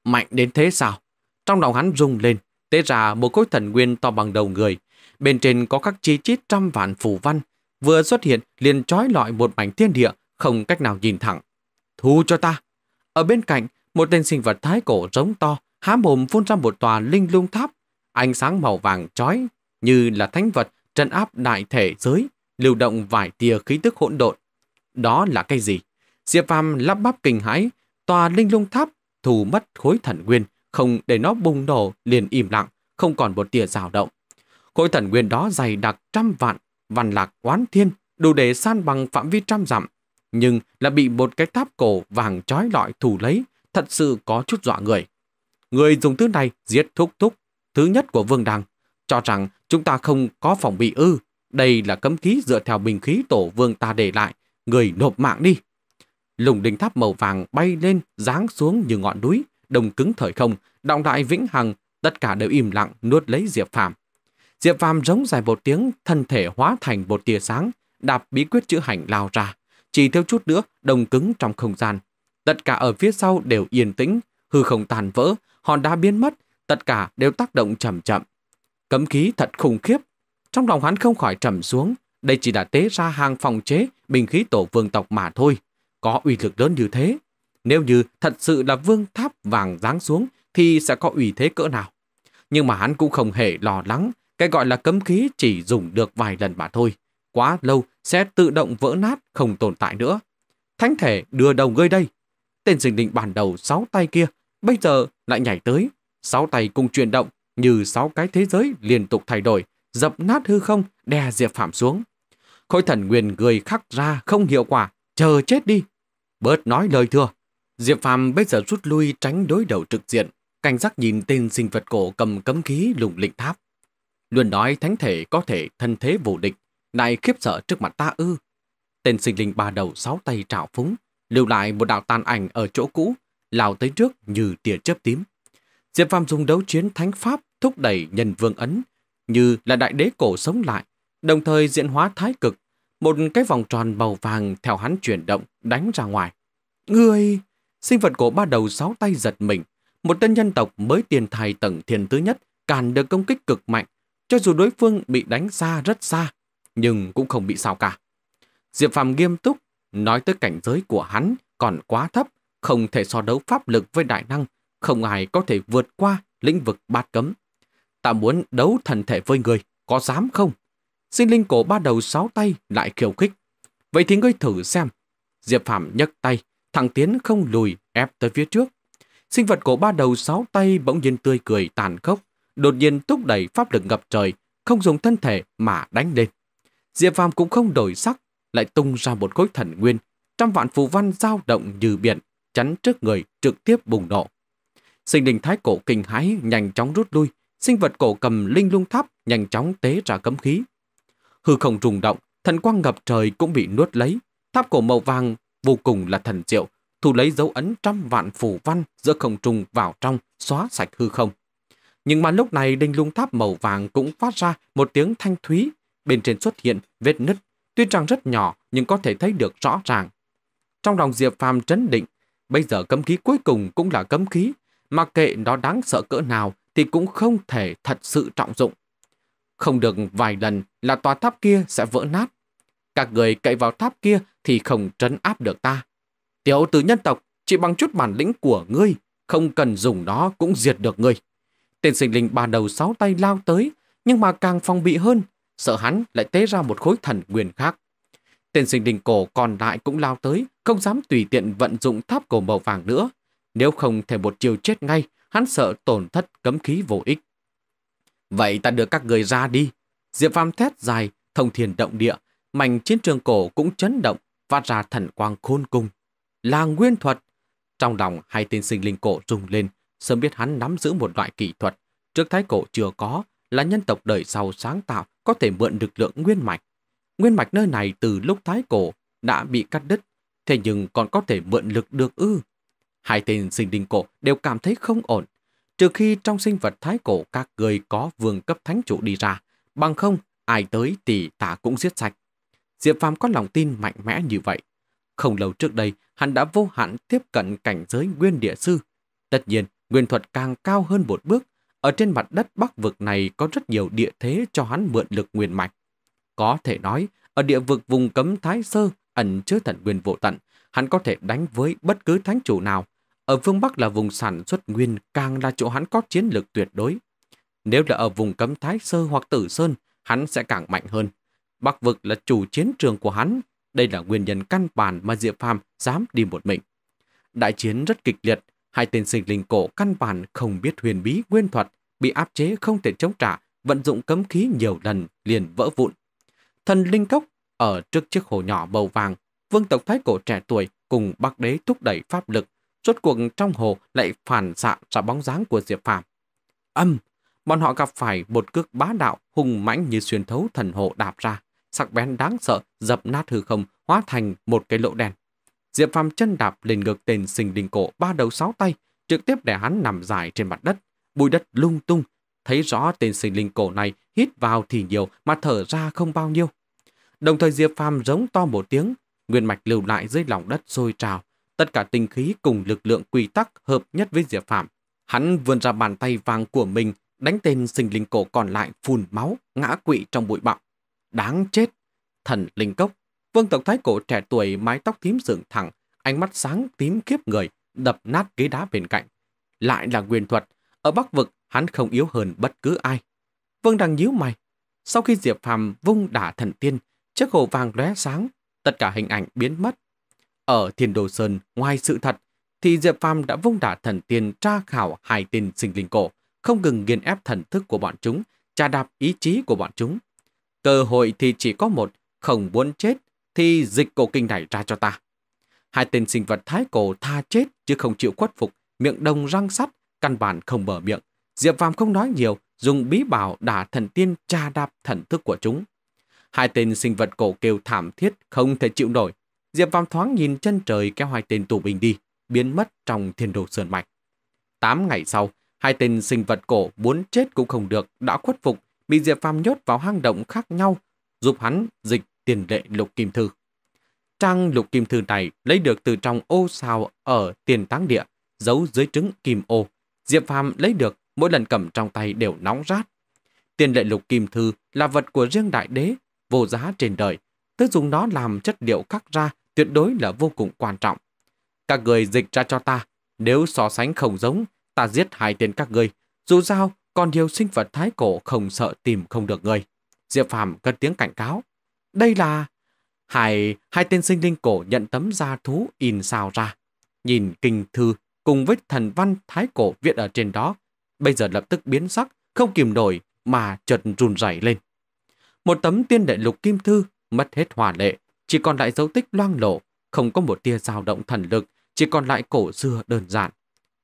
Mạnh đến thế sao? Trong lòng hắn rung lên, tế ra một khối thần nguyên to bằng đầu người. Bên trên có các chi chít trăm vạn phủ văn, vừa xuất hiện liền trói lọi một mảnh thiên địa, không cách nào nhìn thẳng. Thu cho ta! Ở bên cạnh, một tên sinh vật thái cổ rống to, há mồm phun ra một tòa linh lung tháp, ánh sáng màu vàng trói như là thánh vật trấn áp đại thể giới, lưu động vài tia khí tức hỗn độn đó là cái gì? Diệp Phàm lắp bắp kinh hãi, tòa linh lung tháp thù mất khối thần nguyên, không để nó bùng nổ liền im lặng, không còn một tia dao động. Khối thần nguyên đó dày đặc trăm vạn, văn lạc oán thiên, đủ để san bằng phạm vi trăm dặm, nhưng là bị một cái tháp cổ vàng trói lọi thủ lấy, thật sự có chút dọa người. Người dùng thứ này giết thúc thúc, thứ nhất của vương đằng, cho rằng chúng ta không có phòng bị ư, đây là cấm khí dựa theo bình khí tổ vương ta để lại, người nộp mạng đi. Lùng đỉnh tháp màu vàng bay lên, giáng xuống như ngọn núi, đồng cứng thời không, động đại vĩnh hằng, tất cả đều im lặng nuốt lấy Diệp Phàm. Diệp Phàm giống dài một tiếng, thân thể hóa thành một tia sáng, đạp bí quyết chữ hành lao ra. Chỉ thiếu chút nữa, đồng cứng trong không gian. Tất cả ở phía sau đều yên tĩnh, hư không tàn vỡ, hòn đá biến mất, tất cả đều tác động chậm chậm. Cấm khí thật khủng khiếp. Trong lòng hắn không khỏi trầm xuống, đây chỉ là tế ra hàng phòng chế bình khí tổ vương tộc mà thôi. Có uy lực lớn như thế. Nếu như thật sự là vương tháp vàng giáng xuống thì sẽ có uy thế cỡ nào. Nhưng mà hắn cũng không hề lo lắng. Cái gọi là cấm khí chỉ dùng được vài lần mà thôi. Quá lâu sẽ tự động vỡ nát không tồn tại nữa. Thánh thể đưa đầu ngươi đây. Tên sinh định bản đầu sáu tay kia bây giờ lại nhảy tới. Sáu tay cùng chuyển động như sáu cái thế giới liên tục thay đổi, dập nát hư không, đè Diệp Phạm xuống khôi thần nguyên người khắc ra không hiệu quả, chờ chết đi. Bớt nói lời thưa Diệp Phàm bây giờ rút lui tránh đối đầu trực diện, cảnh giác nhìn tên sinh vật cổ cầm cấm khí lùng lịnh tháp. Luôn nói thánh thể có thể thân thế vô địch, lại khiếp sợ trước mặt ta ư. Tên sinh linh ba đầu sáu tay trảo phúng, lưu lại một đạo tàn ảnh ở chỗ cũ, lao tới trước như tia chớp tím. Diệp Phàm dùng đấu chiến thánh pháp thúc đẩy nhân vương ấn, như là đại đế cổ sống lại, đồng thời diễn hóa thái cực, một cái vòng tròn màu vàng theo hắn chuyển động đánh ra ngoài. Người! Sinh vật cổ ba đầu sáu tay giật mình, một tên nhân tộc mới tiền thai tầng thiên thứ nhất cản được công kích cực mạnh, cho dù đối phương bị đánh xa rất xa, nhưng cũng không bị sao cả. Diệp Phàm nghiêm túc, nói tới cảnh giới của hắn còn quá thấp, không thể so đấu pháp lực với đại năng, không ai có thể vượt qua lĩnh vực bát cấm. Ta muốn đấu thần thể với người, có dám không? Sinh linh cổ ba đầu sáu tay lại khiêu khích. Vậy thì ngươi thử xem. Diệp Phạm nhấc tay, thẳng tiến không lùi, ép tới phía trước. Sinh vật cổ ba đầu sáu tay bỗng nhiên tươi cười tàn khốc, đột nhiên thúc đẩy pháp lực ngập trời, không dùng thân thể mà đánh lên. Diệp phạm cũng không đổi sắc, lại tung ra một khối thần nguyên, trăm vạn phù văn dao động như biển, chắn trước người trực tiếp bùng nổ. Sinh linh thái cổ kinh hãi nhanh chóng rút lui, sinh vật cổ cầm linh lung tháp nhanh chóng tế ra cấm khí, hư không rung động, thần quang ngập trời cũng bị nuốt lấy. Tháp cổ màu vàng vô cùng là thần diệu, thu lấy dấu ấn trăm vạn phủ văn giữa không trung vào trong, xóa sạch hư không. Nhưng mà lúc này đinh lung tháp màu vàng cũng phát ra một tiếng thanh thúy, bên trên xuất hiện vết nứt, tuy rằng rất nhỏ nhưng có thể thấy được rõ ràng. Trong lòng Diệp Phàm trấn định, bây giờ cấm khí cuối cùng cũng là cấm khí, mà kệ nó đáng sợ cỡ nào thì cũng không thể thật sự trọng dụng. Không được vài lần là tòa tháp kia sẽ vỡ nát. Các người cậy vào tháp kia thì không trấn áp được ta. Tiểu tử nhân tộc, chỉ bằng chút bản lĩnh của ngươi, không cần dùng nó cũng diệt được ngươi. Tên sinh linh ba đầu sáu tay lao tới, nhưng mà càng phòng bị hơn, sợ hắn lại tế ra một khối thần quyền khác. Tên sinh linh cổ còn lại cũng lao tới, không dám tùy tiện vận dụng tháp cổ màu vàng nữa. Nếu không thể một chiều chết ngay, hắn sợ tổn thất cấm khí vô ích. Vậy ta đưa các người ra đi. Diệp Phàm thét dài, thông thiền động địa, mảnh chiến trường cổ cũng chấn động, phát ra thần quang khôn cung. Là nguyên thuật. Trong lòng hai tên sinh linh cổ rung lên, sớm biết hắn nắm giữ một loại kỹ thuật, trước thái cổ chưa có, là nhân tộc đời sau sáng tạo có thể mượn lực lượng nguyên mạch. Nguyên mạch nơi này từ lúc thái cổ đã bị cắt đứt, thế nhưng còn có thể mượn lực được ư. Hai tên sinh linh cổ đều cảm thấy không ổn, trừ khi trong sinh vật thái cổ các người có vương cấp thánh chủ đi ra, bằng không ai tới thì ta cũng giết sạch. Diệp Phàm có lòng tin mạnh mẽ như vậy. Không lâu trước đây, hắn đã vô hạn tiếp cận cảnh giới nguyên địa sư. Tất nhiên, nguyên thuật càng cao hơn một bước, ở trên mặt đất bắc vực này có rất nhiều địa thế cho hắn mượn lực nguyên mạch. Có thể nói, ở địa vực vùng cấm Thái Sơ ẩn chứa thần nguyên vô tận, hắn có thể đánh với bất cứ thánh chủ nào ở phương Bắc là vùng sản xuất nguyên càng là chỗ hắn có chiến lược tuyệt đối. Nếu là ở vùng cấm Thái Sơ hoặc Tử Sơn, hắn sẽ càng mạnh hơn. Bắc vực là chủ chiến trường của hắn. Đây là nguyên nhân căn bản mà Diệp Phàm dám đi một mình. Đại chiến rất kịch liệt, hai tên sinh linh cổ căn bản không biết huyền bí nguyên thuật, bị áp chế không thể chống trả, vận dụng cấm khí nhiều lần liền vỡ vụn. Thần linh cốc ở trước chiếc hồ nhỏ màu vàng, vương tộc thái cổ trẻ tuổi cùng bắc đế thúc đẩy pháp lực rốt cuộc trong hồ lại phản xạ ra bóng dáng của Diệp Phạm. Âm, bọn họ gặp phải một cước bá đạo hùng mãnh như xuyên thấu thần hồ đạp ra, sắc bén đáng sợ dập nát hư không hóa thành một cái lỗ đen. Diệp Phạm chân đạp lên ngực tên sinh đình cổ ba đầu sáu tay, trực tiếp để hắn nằm dài trên mặt đất, bụi đất lung tung, thấy rõ tên sinh linh cổ này hít vào thì nhiều mà thở ra không bao nhiêu. Đồng thời Diệp Phạm giống to một tiếng, nguyên mạch lưu lại dưới lòng đất sôi trào, Tất cả tinh khí cùng lực lượng quy tắc hợp nhất với Diệp Phạm. Hắn vươn ra bàn tay vàng của mình, đánh tên sinh linh cổ còn lại phun máu, ngã quỵ trong bụi bặm. Đáng chết! Thần linh cốc, vương tộc thái cổ trẻ tuổi mái tóc tím dựng thẳng, ánh mắt sáng tím kiếp người, đập nát ghế đá bên cạnh. Lại là quyền thuật, ở bắc vực hắn không yếu hơn bất cứ ai. Vương đang nhíu mày. Sau khi Diệp Phàm vung đả thần tiên, chiếc hồ vàng lóe sáng, tất cả hình ảnh biến mất, ở Thiên Đồ Sơn, ngoài sự thật, thì Diệp Phàm đã vung đả thần tiên tra khảo hai tên sinh linh cổ, không ngừng nghiền ép thần thức của bọn chúng, trà đạp ý chí của bọn chúng. Cơ hội thì chỉ có một, không muốn chết thì dịch cổ kinh này ra cho ta. Hai tên sinh vật thái cổ tha chết chứ không chịu khuất phục, miệng đồng răng sắt, căn bản không mở miệng. Diệp Phàm không nói nhiều, dùng bí bảo đả thần tiên trà đạp thần thức của chúng. Hai tên sinh vật cổ kêu thảm thiết, không thể chịu nổi, Diệp Phàm thoáng nhìn chân trời kéo hai tên tù binh đi, biến mất trong thiên đồ sườn mạch. Tám ngày sau, hai tên sinh vật cổ muốn chết cũng không được đã khuất phục, bị Diệp Phàm nhốt vào hang động khác nhau, giúp hắn dịch tiền lệ lục kim thư. Trang lục kim thư này lấy được từ trong ô sao ở tiền táng địa, giấu dưới trứng kim ô. Diệp Phàm lấy được, mỗi lần cầm trong tay đều nóng rát. Tiền lệ lục kim thư là vật của riêng đại đế, vô giá trên đời. Tức dùng nó làm chất liệu khắc ra tuyệt đối là vô cùng quan trọng. Các người dịch ra cho ta, nếu so sánh không giống, ta giết hai tên các ngươi. Dù sao, còn nhiều sinh vật thái cổ không sợ tìm không được người. Diệp Phạm cất tiếng cảnh cáo. Đây là... Hai, hai tên sinh linh cổ nhận tấm da thú in sao ra. Nhìn kinh thư cùng với thần văn thái cổ viện ở trên đó. Bây giờ lập tức biến sắc, không kìm nổi mà chợt run rẩy lên. Một tấm tiên đệ lục kim thư mất hết hòa lệ, chỉ còn lại dấu tích loang lộ, không có một tia dao động thần lực, chỉ còn lại cổ xưa đơn giản.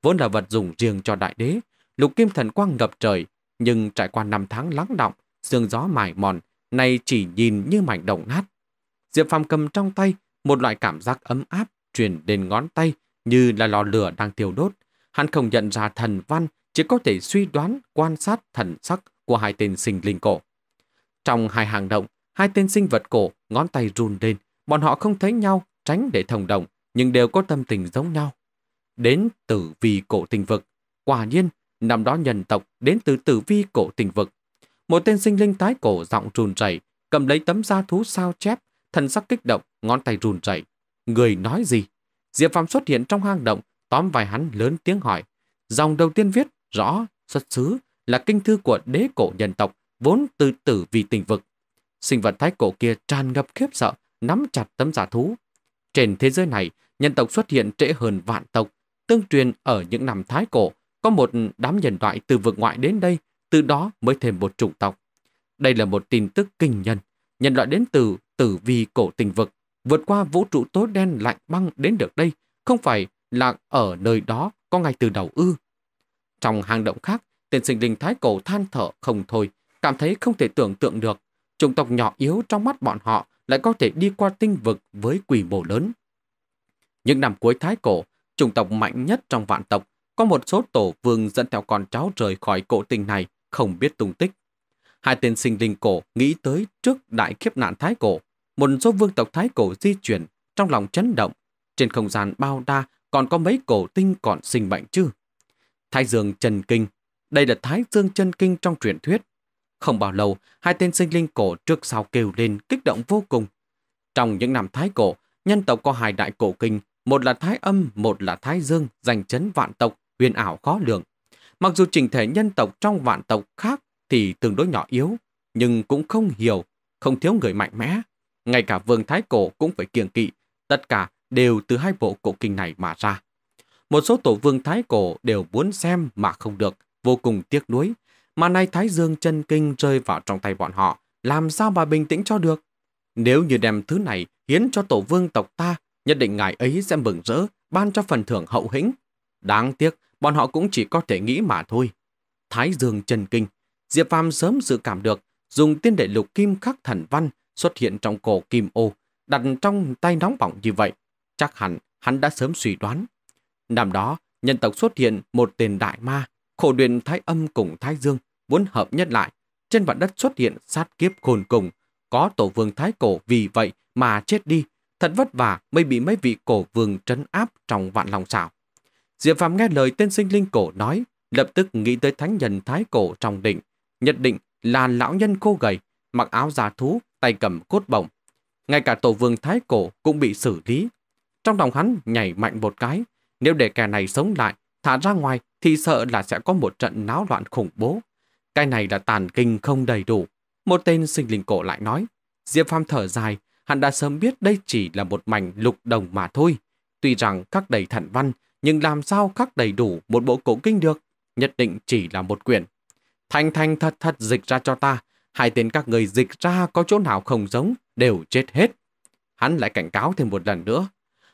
Vốn là vật dùng riêng cho đại đế, lục kim thần quang ngập trời, nhưng trải qua năm tháng lắng động, sương gió mài mòn, nay chỉ nhìn như mảnh đồng nát. Diệp Phạm cầm trong tay một loại cảm giác ấm áp truyền đến ngón tay như là lò lửa đang tiêu đốt. Hắn không nhận ra thần văn, chỉ có thể suy đoán quan sát thần sắc của hai tên sinh linh cổ. Trong hai hàng động, Hai tên sinh vật cổ, ngón tay run lên. Bọn họ không thấy nhau, tránh để thông động nhưng đều có tâm tình giống nhau. Đến tử vi cổ tình vực. Quả nhiên, năm đó nhân tộc đến từ tử vi cổ tình vực. Một tên sinh linh tái cổ giọng run rẩy cầm lấy tấm da thú sao chép, thần sắc kích động, ngón tay run rẩy Người nói gì? Diệp Phạm xuất hiện trong hang động, tóm vài hắn lớn tiếng hỏi. Dòng đầu tiên viết rõ, xuất xứ là kinh thư của đế cổ nhân tộc, vốn từ tử vi tình vực. Sinh vật thái cổ kia tràn ngập khiếp sợ, nắm chặt tấm giả thú. Trên thế giới này, nhân tộc xuất hiện trễ hơn vạn tộc. Tương truyền ở những năm thái cổ, có một đám nhân loại từ vực ngoại đến đây, từ đó mới thêm một chủng tộc. Đây là một tin tức kinh nhân. Nhân loại đến từ tử vi cổ tình vực, vượt qua vũ trụ tối đen lạnh băng đến được đây, không phải là ở nơi đó có ngay từ đầu ư. Trong hang động khác, tiền sinh linh thái cổ than thở không thôi, cảm thấy không thể tưởng tượng được chủng tộc nhỏ yếu trong mắt bọn họ lại có thể đi qua tinh vực với quy mô lớn. Những năm cuối Thái Cổ, chủng tộc mạnh nhất trong vạn tộc, có một số tổ vương dẫn theo con cháu rời khỏi cổ tinh này, không biết tung tích. Hai tên sinh linh cổ nghĩ tới trước đại kiếp nạn Thái Cổ, một số vương tộc Thái Cổ di chuyển, trong lòng chấn động. Trên không gian bao đa còn có mấy cổ tinh còn sinh bệnh chứ. Thái Dương Trần Kinh Đây là Thái Dương Chân Kinh trong truyền thuyết, không bao lâu, hai tên sinh linh cổ trước sau kêu lên kích động vô cùng. Trong những năm Thái cổ, nhân tộc có hai đại cổ kinh, một là Thái âm, một là Thái dương, giành chấn vạn tộc, huyền ảo khó lường. Mặc dù trình thể nhân tộc trong vạn tộc khác thì tương đối nhỏ yếu, nhưng cũng không hiểu, không thiếu người mạnh mẽ. Ngay cả vương Thái cổ cũng phải kiêng kỵ, tất cả đều từ hai bộ cổ kinh này mà ra. Một số tổ vương Thái cổ đều muốn xem mà không được, vô cùng tiếc nuối, mà nay Thái Dương chân kinh rơi vào trong tay bọn họ, làm sao bà bình tĩnh cho được? Nếu như đem thứ này hiến cho tổ vương tộc ta, nhất định ngài ấy sẽ mừng rỡ, ban cho phần thưởng hậu hĩnh. Đáng tiếc, bọn họ cũng chỉ có thể nghĩ mà thôi. Thái Dương chân kinh, Diệp Phàm sớm dự cảm được, dùng tiên đệ lục kim khắc thần văn xuất hiện trong cổ kim ô, đặt trong tay nóng bỏng như vậy. Chắc hẳn hắn đã sớm suy đoán. Năm đó, nhân tộc xuất hiện một tên đại ma, khổ luyện thái âm cùng thái dương, muốn hợp nhất lại, trên vạn đất xuất hiện sát kiếp khôn cùng. Có tổ vương thái cổ vì vậy mà chết đi, thật vất vả mới bị mấy vị cổ vương trấn áp trong vạn lòng xảo. Diệp Phạm nghe lời tên sinh linh cổ nói, lập tức nghĩ tới thánh nhân thái cổ trong định. Nhận định là lão nhân khô gầy, mặc áo giả thú, tay cầm cốt bổng. Ngay cả tổ vương thái cổ cũng bị xử lý. Trong lòng hắn nhảy mạnh một cái, nếu để kẻ này sống lại, thả ra ngoài thì sợ là sẽ có một trận náo loạn khủng bố. Cái này là tàn kinh không đầy đủ. Một tên sinh linh cổ lại nói. Diệp Phàm thở dài, hắn đã sớm biết đây chỉ là một mảnh lục đồng mà thôi. Tuy rằng các đầy thận văn, nhưng làm sao các đầy đủ một bộ cổ kinh được? Nhất định chỉ là một quyển. Thanh thanh thật thật dịch ra cho ta. Hai tên các người dịch ra có chỗ nào không giống, đều chết hết. Hắn lại cảnh cáo thêm một lần nữa.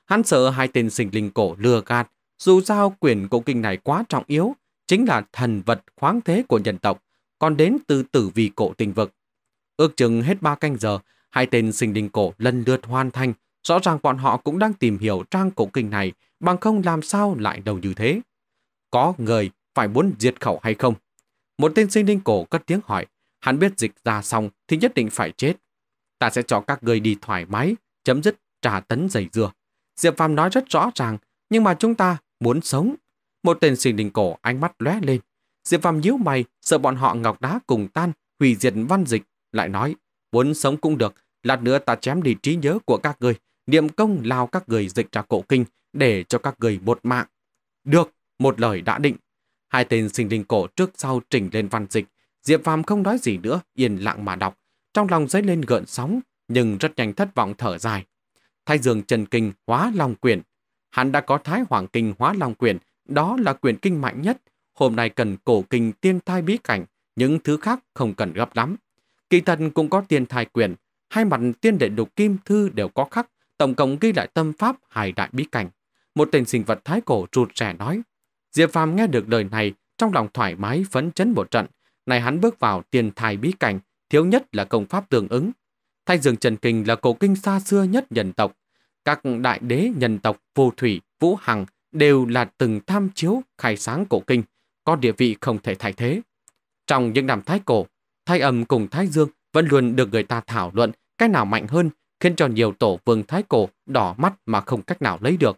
Hắn sợ hai tên sinh linh cổ lừa gạt, dù sao quyển cổ kinh này quá trọng yếu, chính là thần vật khoáng thế của nhân tộc còn đến từ tử vi cổ tình vực. Ước chừng hết 3 canh giờ, hai tên sinh đình cổ lần lượt hoàn thành, rõ ràng bọn họ cũng đang tìm hiểu trang cổ kinh này, bằng không làm sao lại đầu như thế. Có người phải muốn diệt khẩu hay không? Một tên sinh đình cổ cất tiếng hỏi, hắn biết dịch ra xong thì nhất định phải chết. Ta sẽ cho các người đi thoải mái, chấm dứt trà tấn dày dừa Diệp Phàm nói rất rõ ràng, nhưng mà chúng ta muốn sống. Một tên sinh đình cổ ánh mắt lóe lên, Diệp Phạm nhíu mày, sợ bọn họ ngọc đá cùng tan, hủy diệt văn dịch, lại nói, muốn sống cũng được, lát nữa ta chém đi trí nhớ của các người, niệm công lao các người dịch ra cổ kinh, để cho các người một mạng. Được, một lời đã định. Hai tên sinh linh cổ trước sau trình lên văn dịch, Diệp Phạm không nói gì nữa, yên lặng mà đọc, trong lòng dấy lên gợn sóng, nhưng rất nhanh thất vọng thở dài. Thay Dương Trần Kinh hóa Long Quyền, hắn đã có Thái Hoàng Kinh hóa Long Quyền, đó là quyền kinh mạnh nhất, hôm nay cần cổ kinh tiên thai bí cảnh, những thứ khác không cần gấp lắm. Kỳ thần cũng có tiên thai quyền, hai mặt tiên đệ đục kim thư đều có khắc, tổng cộng ghi lại tâm pháp hải đại bí cảnh. Một tên sinh vật thái cổ trụt rẻ nói. Diệp Phàm nghe được lời này, trong lòng thoải mái phấn chấn một trận. Này hắn bước vào tiên thai bí cảnh, thiếu nhất là công pháp tương ứng. thay Dương Trần Kinh là cổ kinh xa xưa nhất nhân tộc. Các đại đế nhân tộc Vô Thủy, Vũ Hằng đều là từng tham chiếu khai sáng cổ kinh có địa vị không thể thay thế. Trong những năm thái cổ, thái âm cùng thái dương vẫn luôn được người ta thảo luận cái nào mạnh hơn khiến cho nhiều tổ vương thái cổ đỏ mắt mà không cách nào lấy được.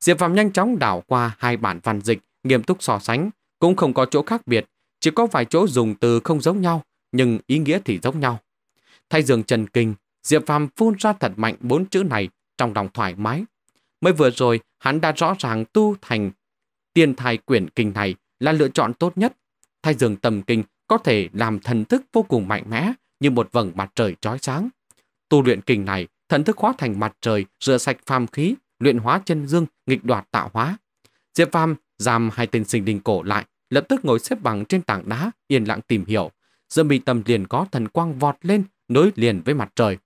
Diệp Phạm nhanh chóng đảo qua hai bản văn dịch, nghiêm túc so sánh, cũng không có chỗ khác biệt, chỉ có vài chỗ dùng từ không giống nhau, nhưng ý nghĩa thì giống nhau. Thay dường trần kinh, Diệp Phạm phun ra thật mạnh bốn chữ này trong lòng thoải mái. Mới vừa rồi, hắn đã rõ ràng tu thành tiên thai quyển kinh này là lựa chọn tốt nhất. Thay dường tầm kinh có thể làm thần thức vô cùng mạnh mẽ như một vầng mặt trời trói sáng. Tu luyện kinh này, thần thức hóa thành mặt trời, rửa sạch phàm khí, luyện hóa chân dương, nghịch đoạt tạo hóa. Diệp Phàm giam hai tên sinh đình cổ lại, lập tức ngồi xếp bằng trên tảng đá, yên lặng tìm hiểu. Giữa mi tâm liền có thần quang vọt lên, nối liền với mặt trời.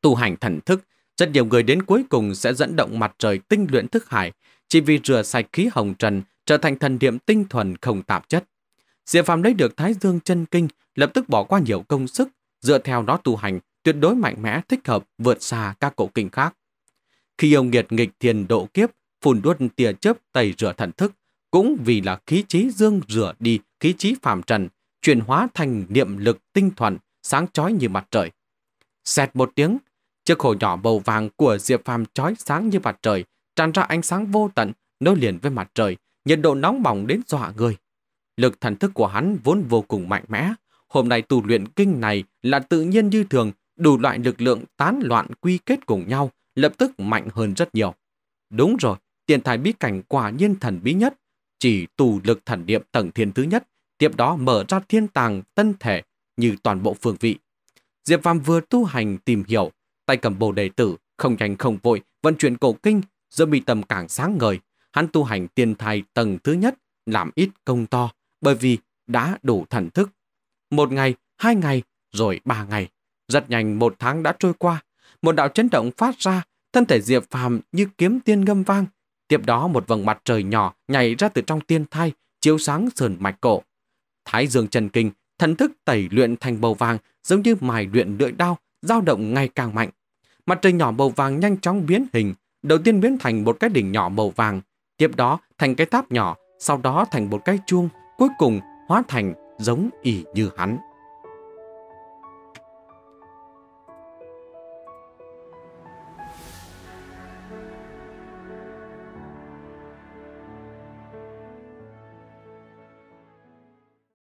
Tu hành thần thức, rất nhiều người đến cuối cùng sẽ dẫn động mặt trời tinh luyện thức hải, chỉ vì rửa sạch khí hồng trần trở thành thần niệm tinh thuần không tạp chất. Diệp Phạm lấy được Thái Dương chân kinh, lập tức bỏ qua nhiều công sức, dựa theo nó tu hành, tuyệt đối mạnh mẽ thích hợp vượt xa các cổ kinh khác. Khi ông nghiệt nghịch thiền độ kiếp, phun đuốt tia chớp tẩy rửa thần thức, cũng vì là khí trí dương rửa đi khí trí phàm trần, chuyển hóa thành niệm lực tinh thuần, sáng chói như mặt trời. Xẹt một tiếng, chiếc khổ nhỏ màu vàng của Diệp Phạm chói sáng như mặt trời, tràn ra ánh sáng vô tận, nối liền với mặt trời, nhiệt độ nóng bỏng đến dọa người. Lực thần thức của hắn vốn vô cùng mạnh mẽ, hôm nay tu luyện kinh này là tự nhiên như thường, đủ loại lực lượng tán loạn quy kết cùng nhau, lập tức mạnh hơn rất nhiều. Đúng rồi, tiền thái bí cảnh quả nhiên thần bí nhất, chỉ tù lực thần niệm tầng thiên thứ nhất, tiếp đó mở ra thiên tàng tân thể như toàn bộ phương vị. Diệp Phàm vừa tu hành tìm hiểu, tay cầm bồ đề tử, không nhanh không vội, vận chuyển cổ kinh, giữa bị tầm càng sáng ngời, hắn tu hành tiên thai tầng thứ nhất, làm ít công to, bởi vì đã đủ thần thức. Một ngày, hai ngày, rồi ba ngày. giật nhanh một tháng đã trôi qua, một đạo chấn động phát ra, thân thể Diệp Phàm như kiếm tiên ngâm vang. Tiếp đó một vầng mặt trời nhỏ nhảy ra từ trong tiên thai, chiếu sáng sườn mạch cổ. Thái dương trần kinh, thần thức tẩy luyện thành bầu vàng giống như mài luyện lưỡi đao, dao động ngày càng mạnh. Mặt trời nhỏ màu vàng nhanh chóng biến hình, đầu tiên biến thành một cái đỉnh nhỏ màu vàng, Tiếp đó thành cái tháp nhỏ, sau đó thành một cái chuông, cuối cùng hóa thành giống y như hắn.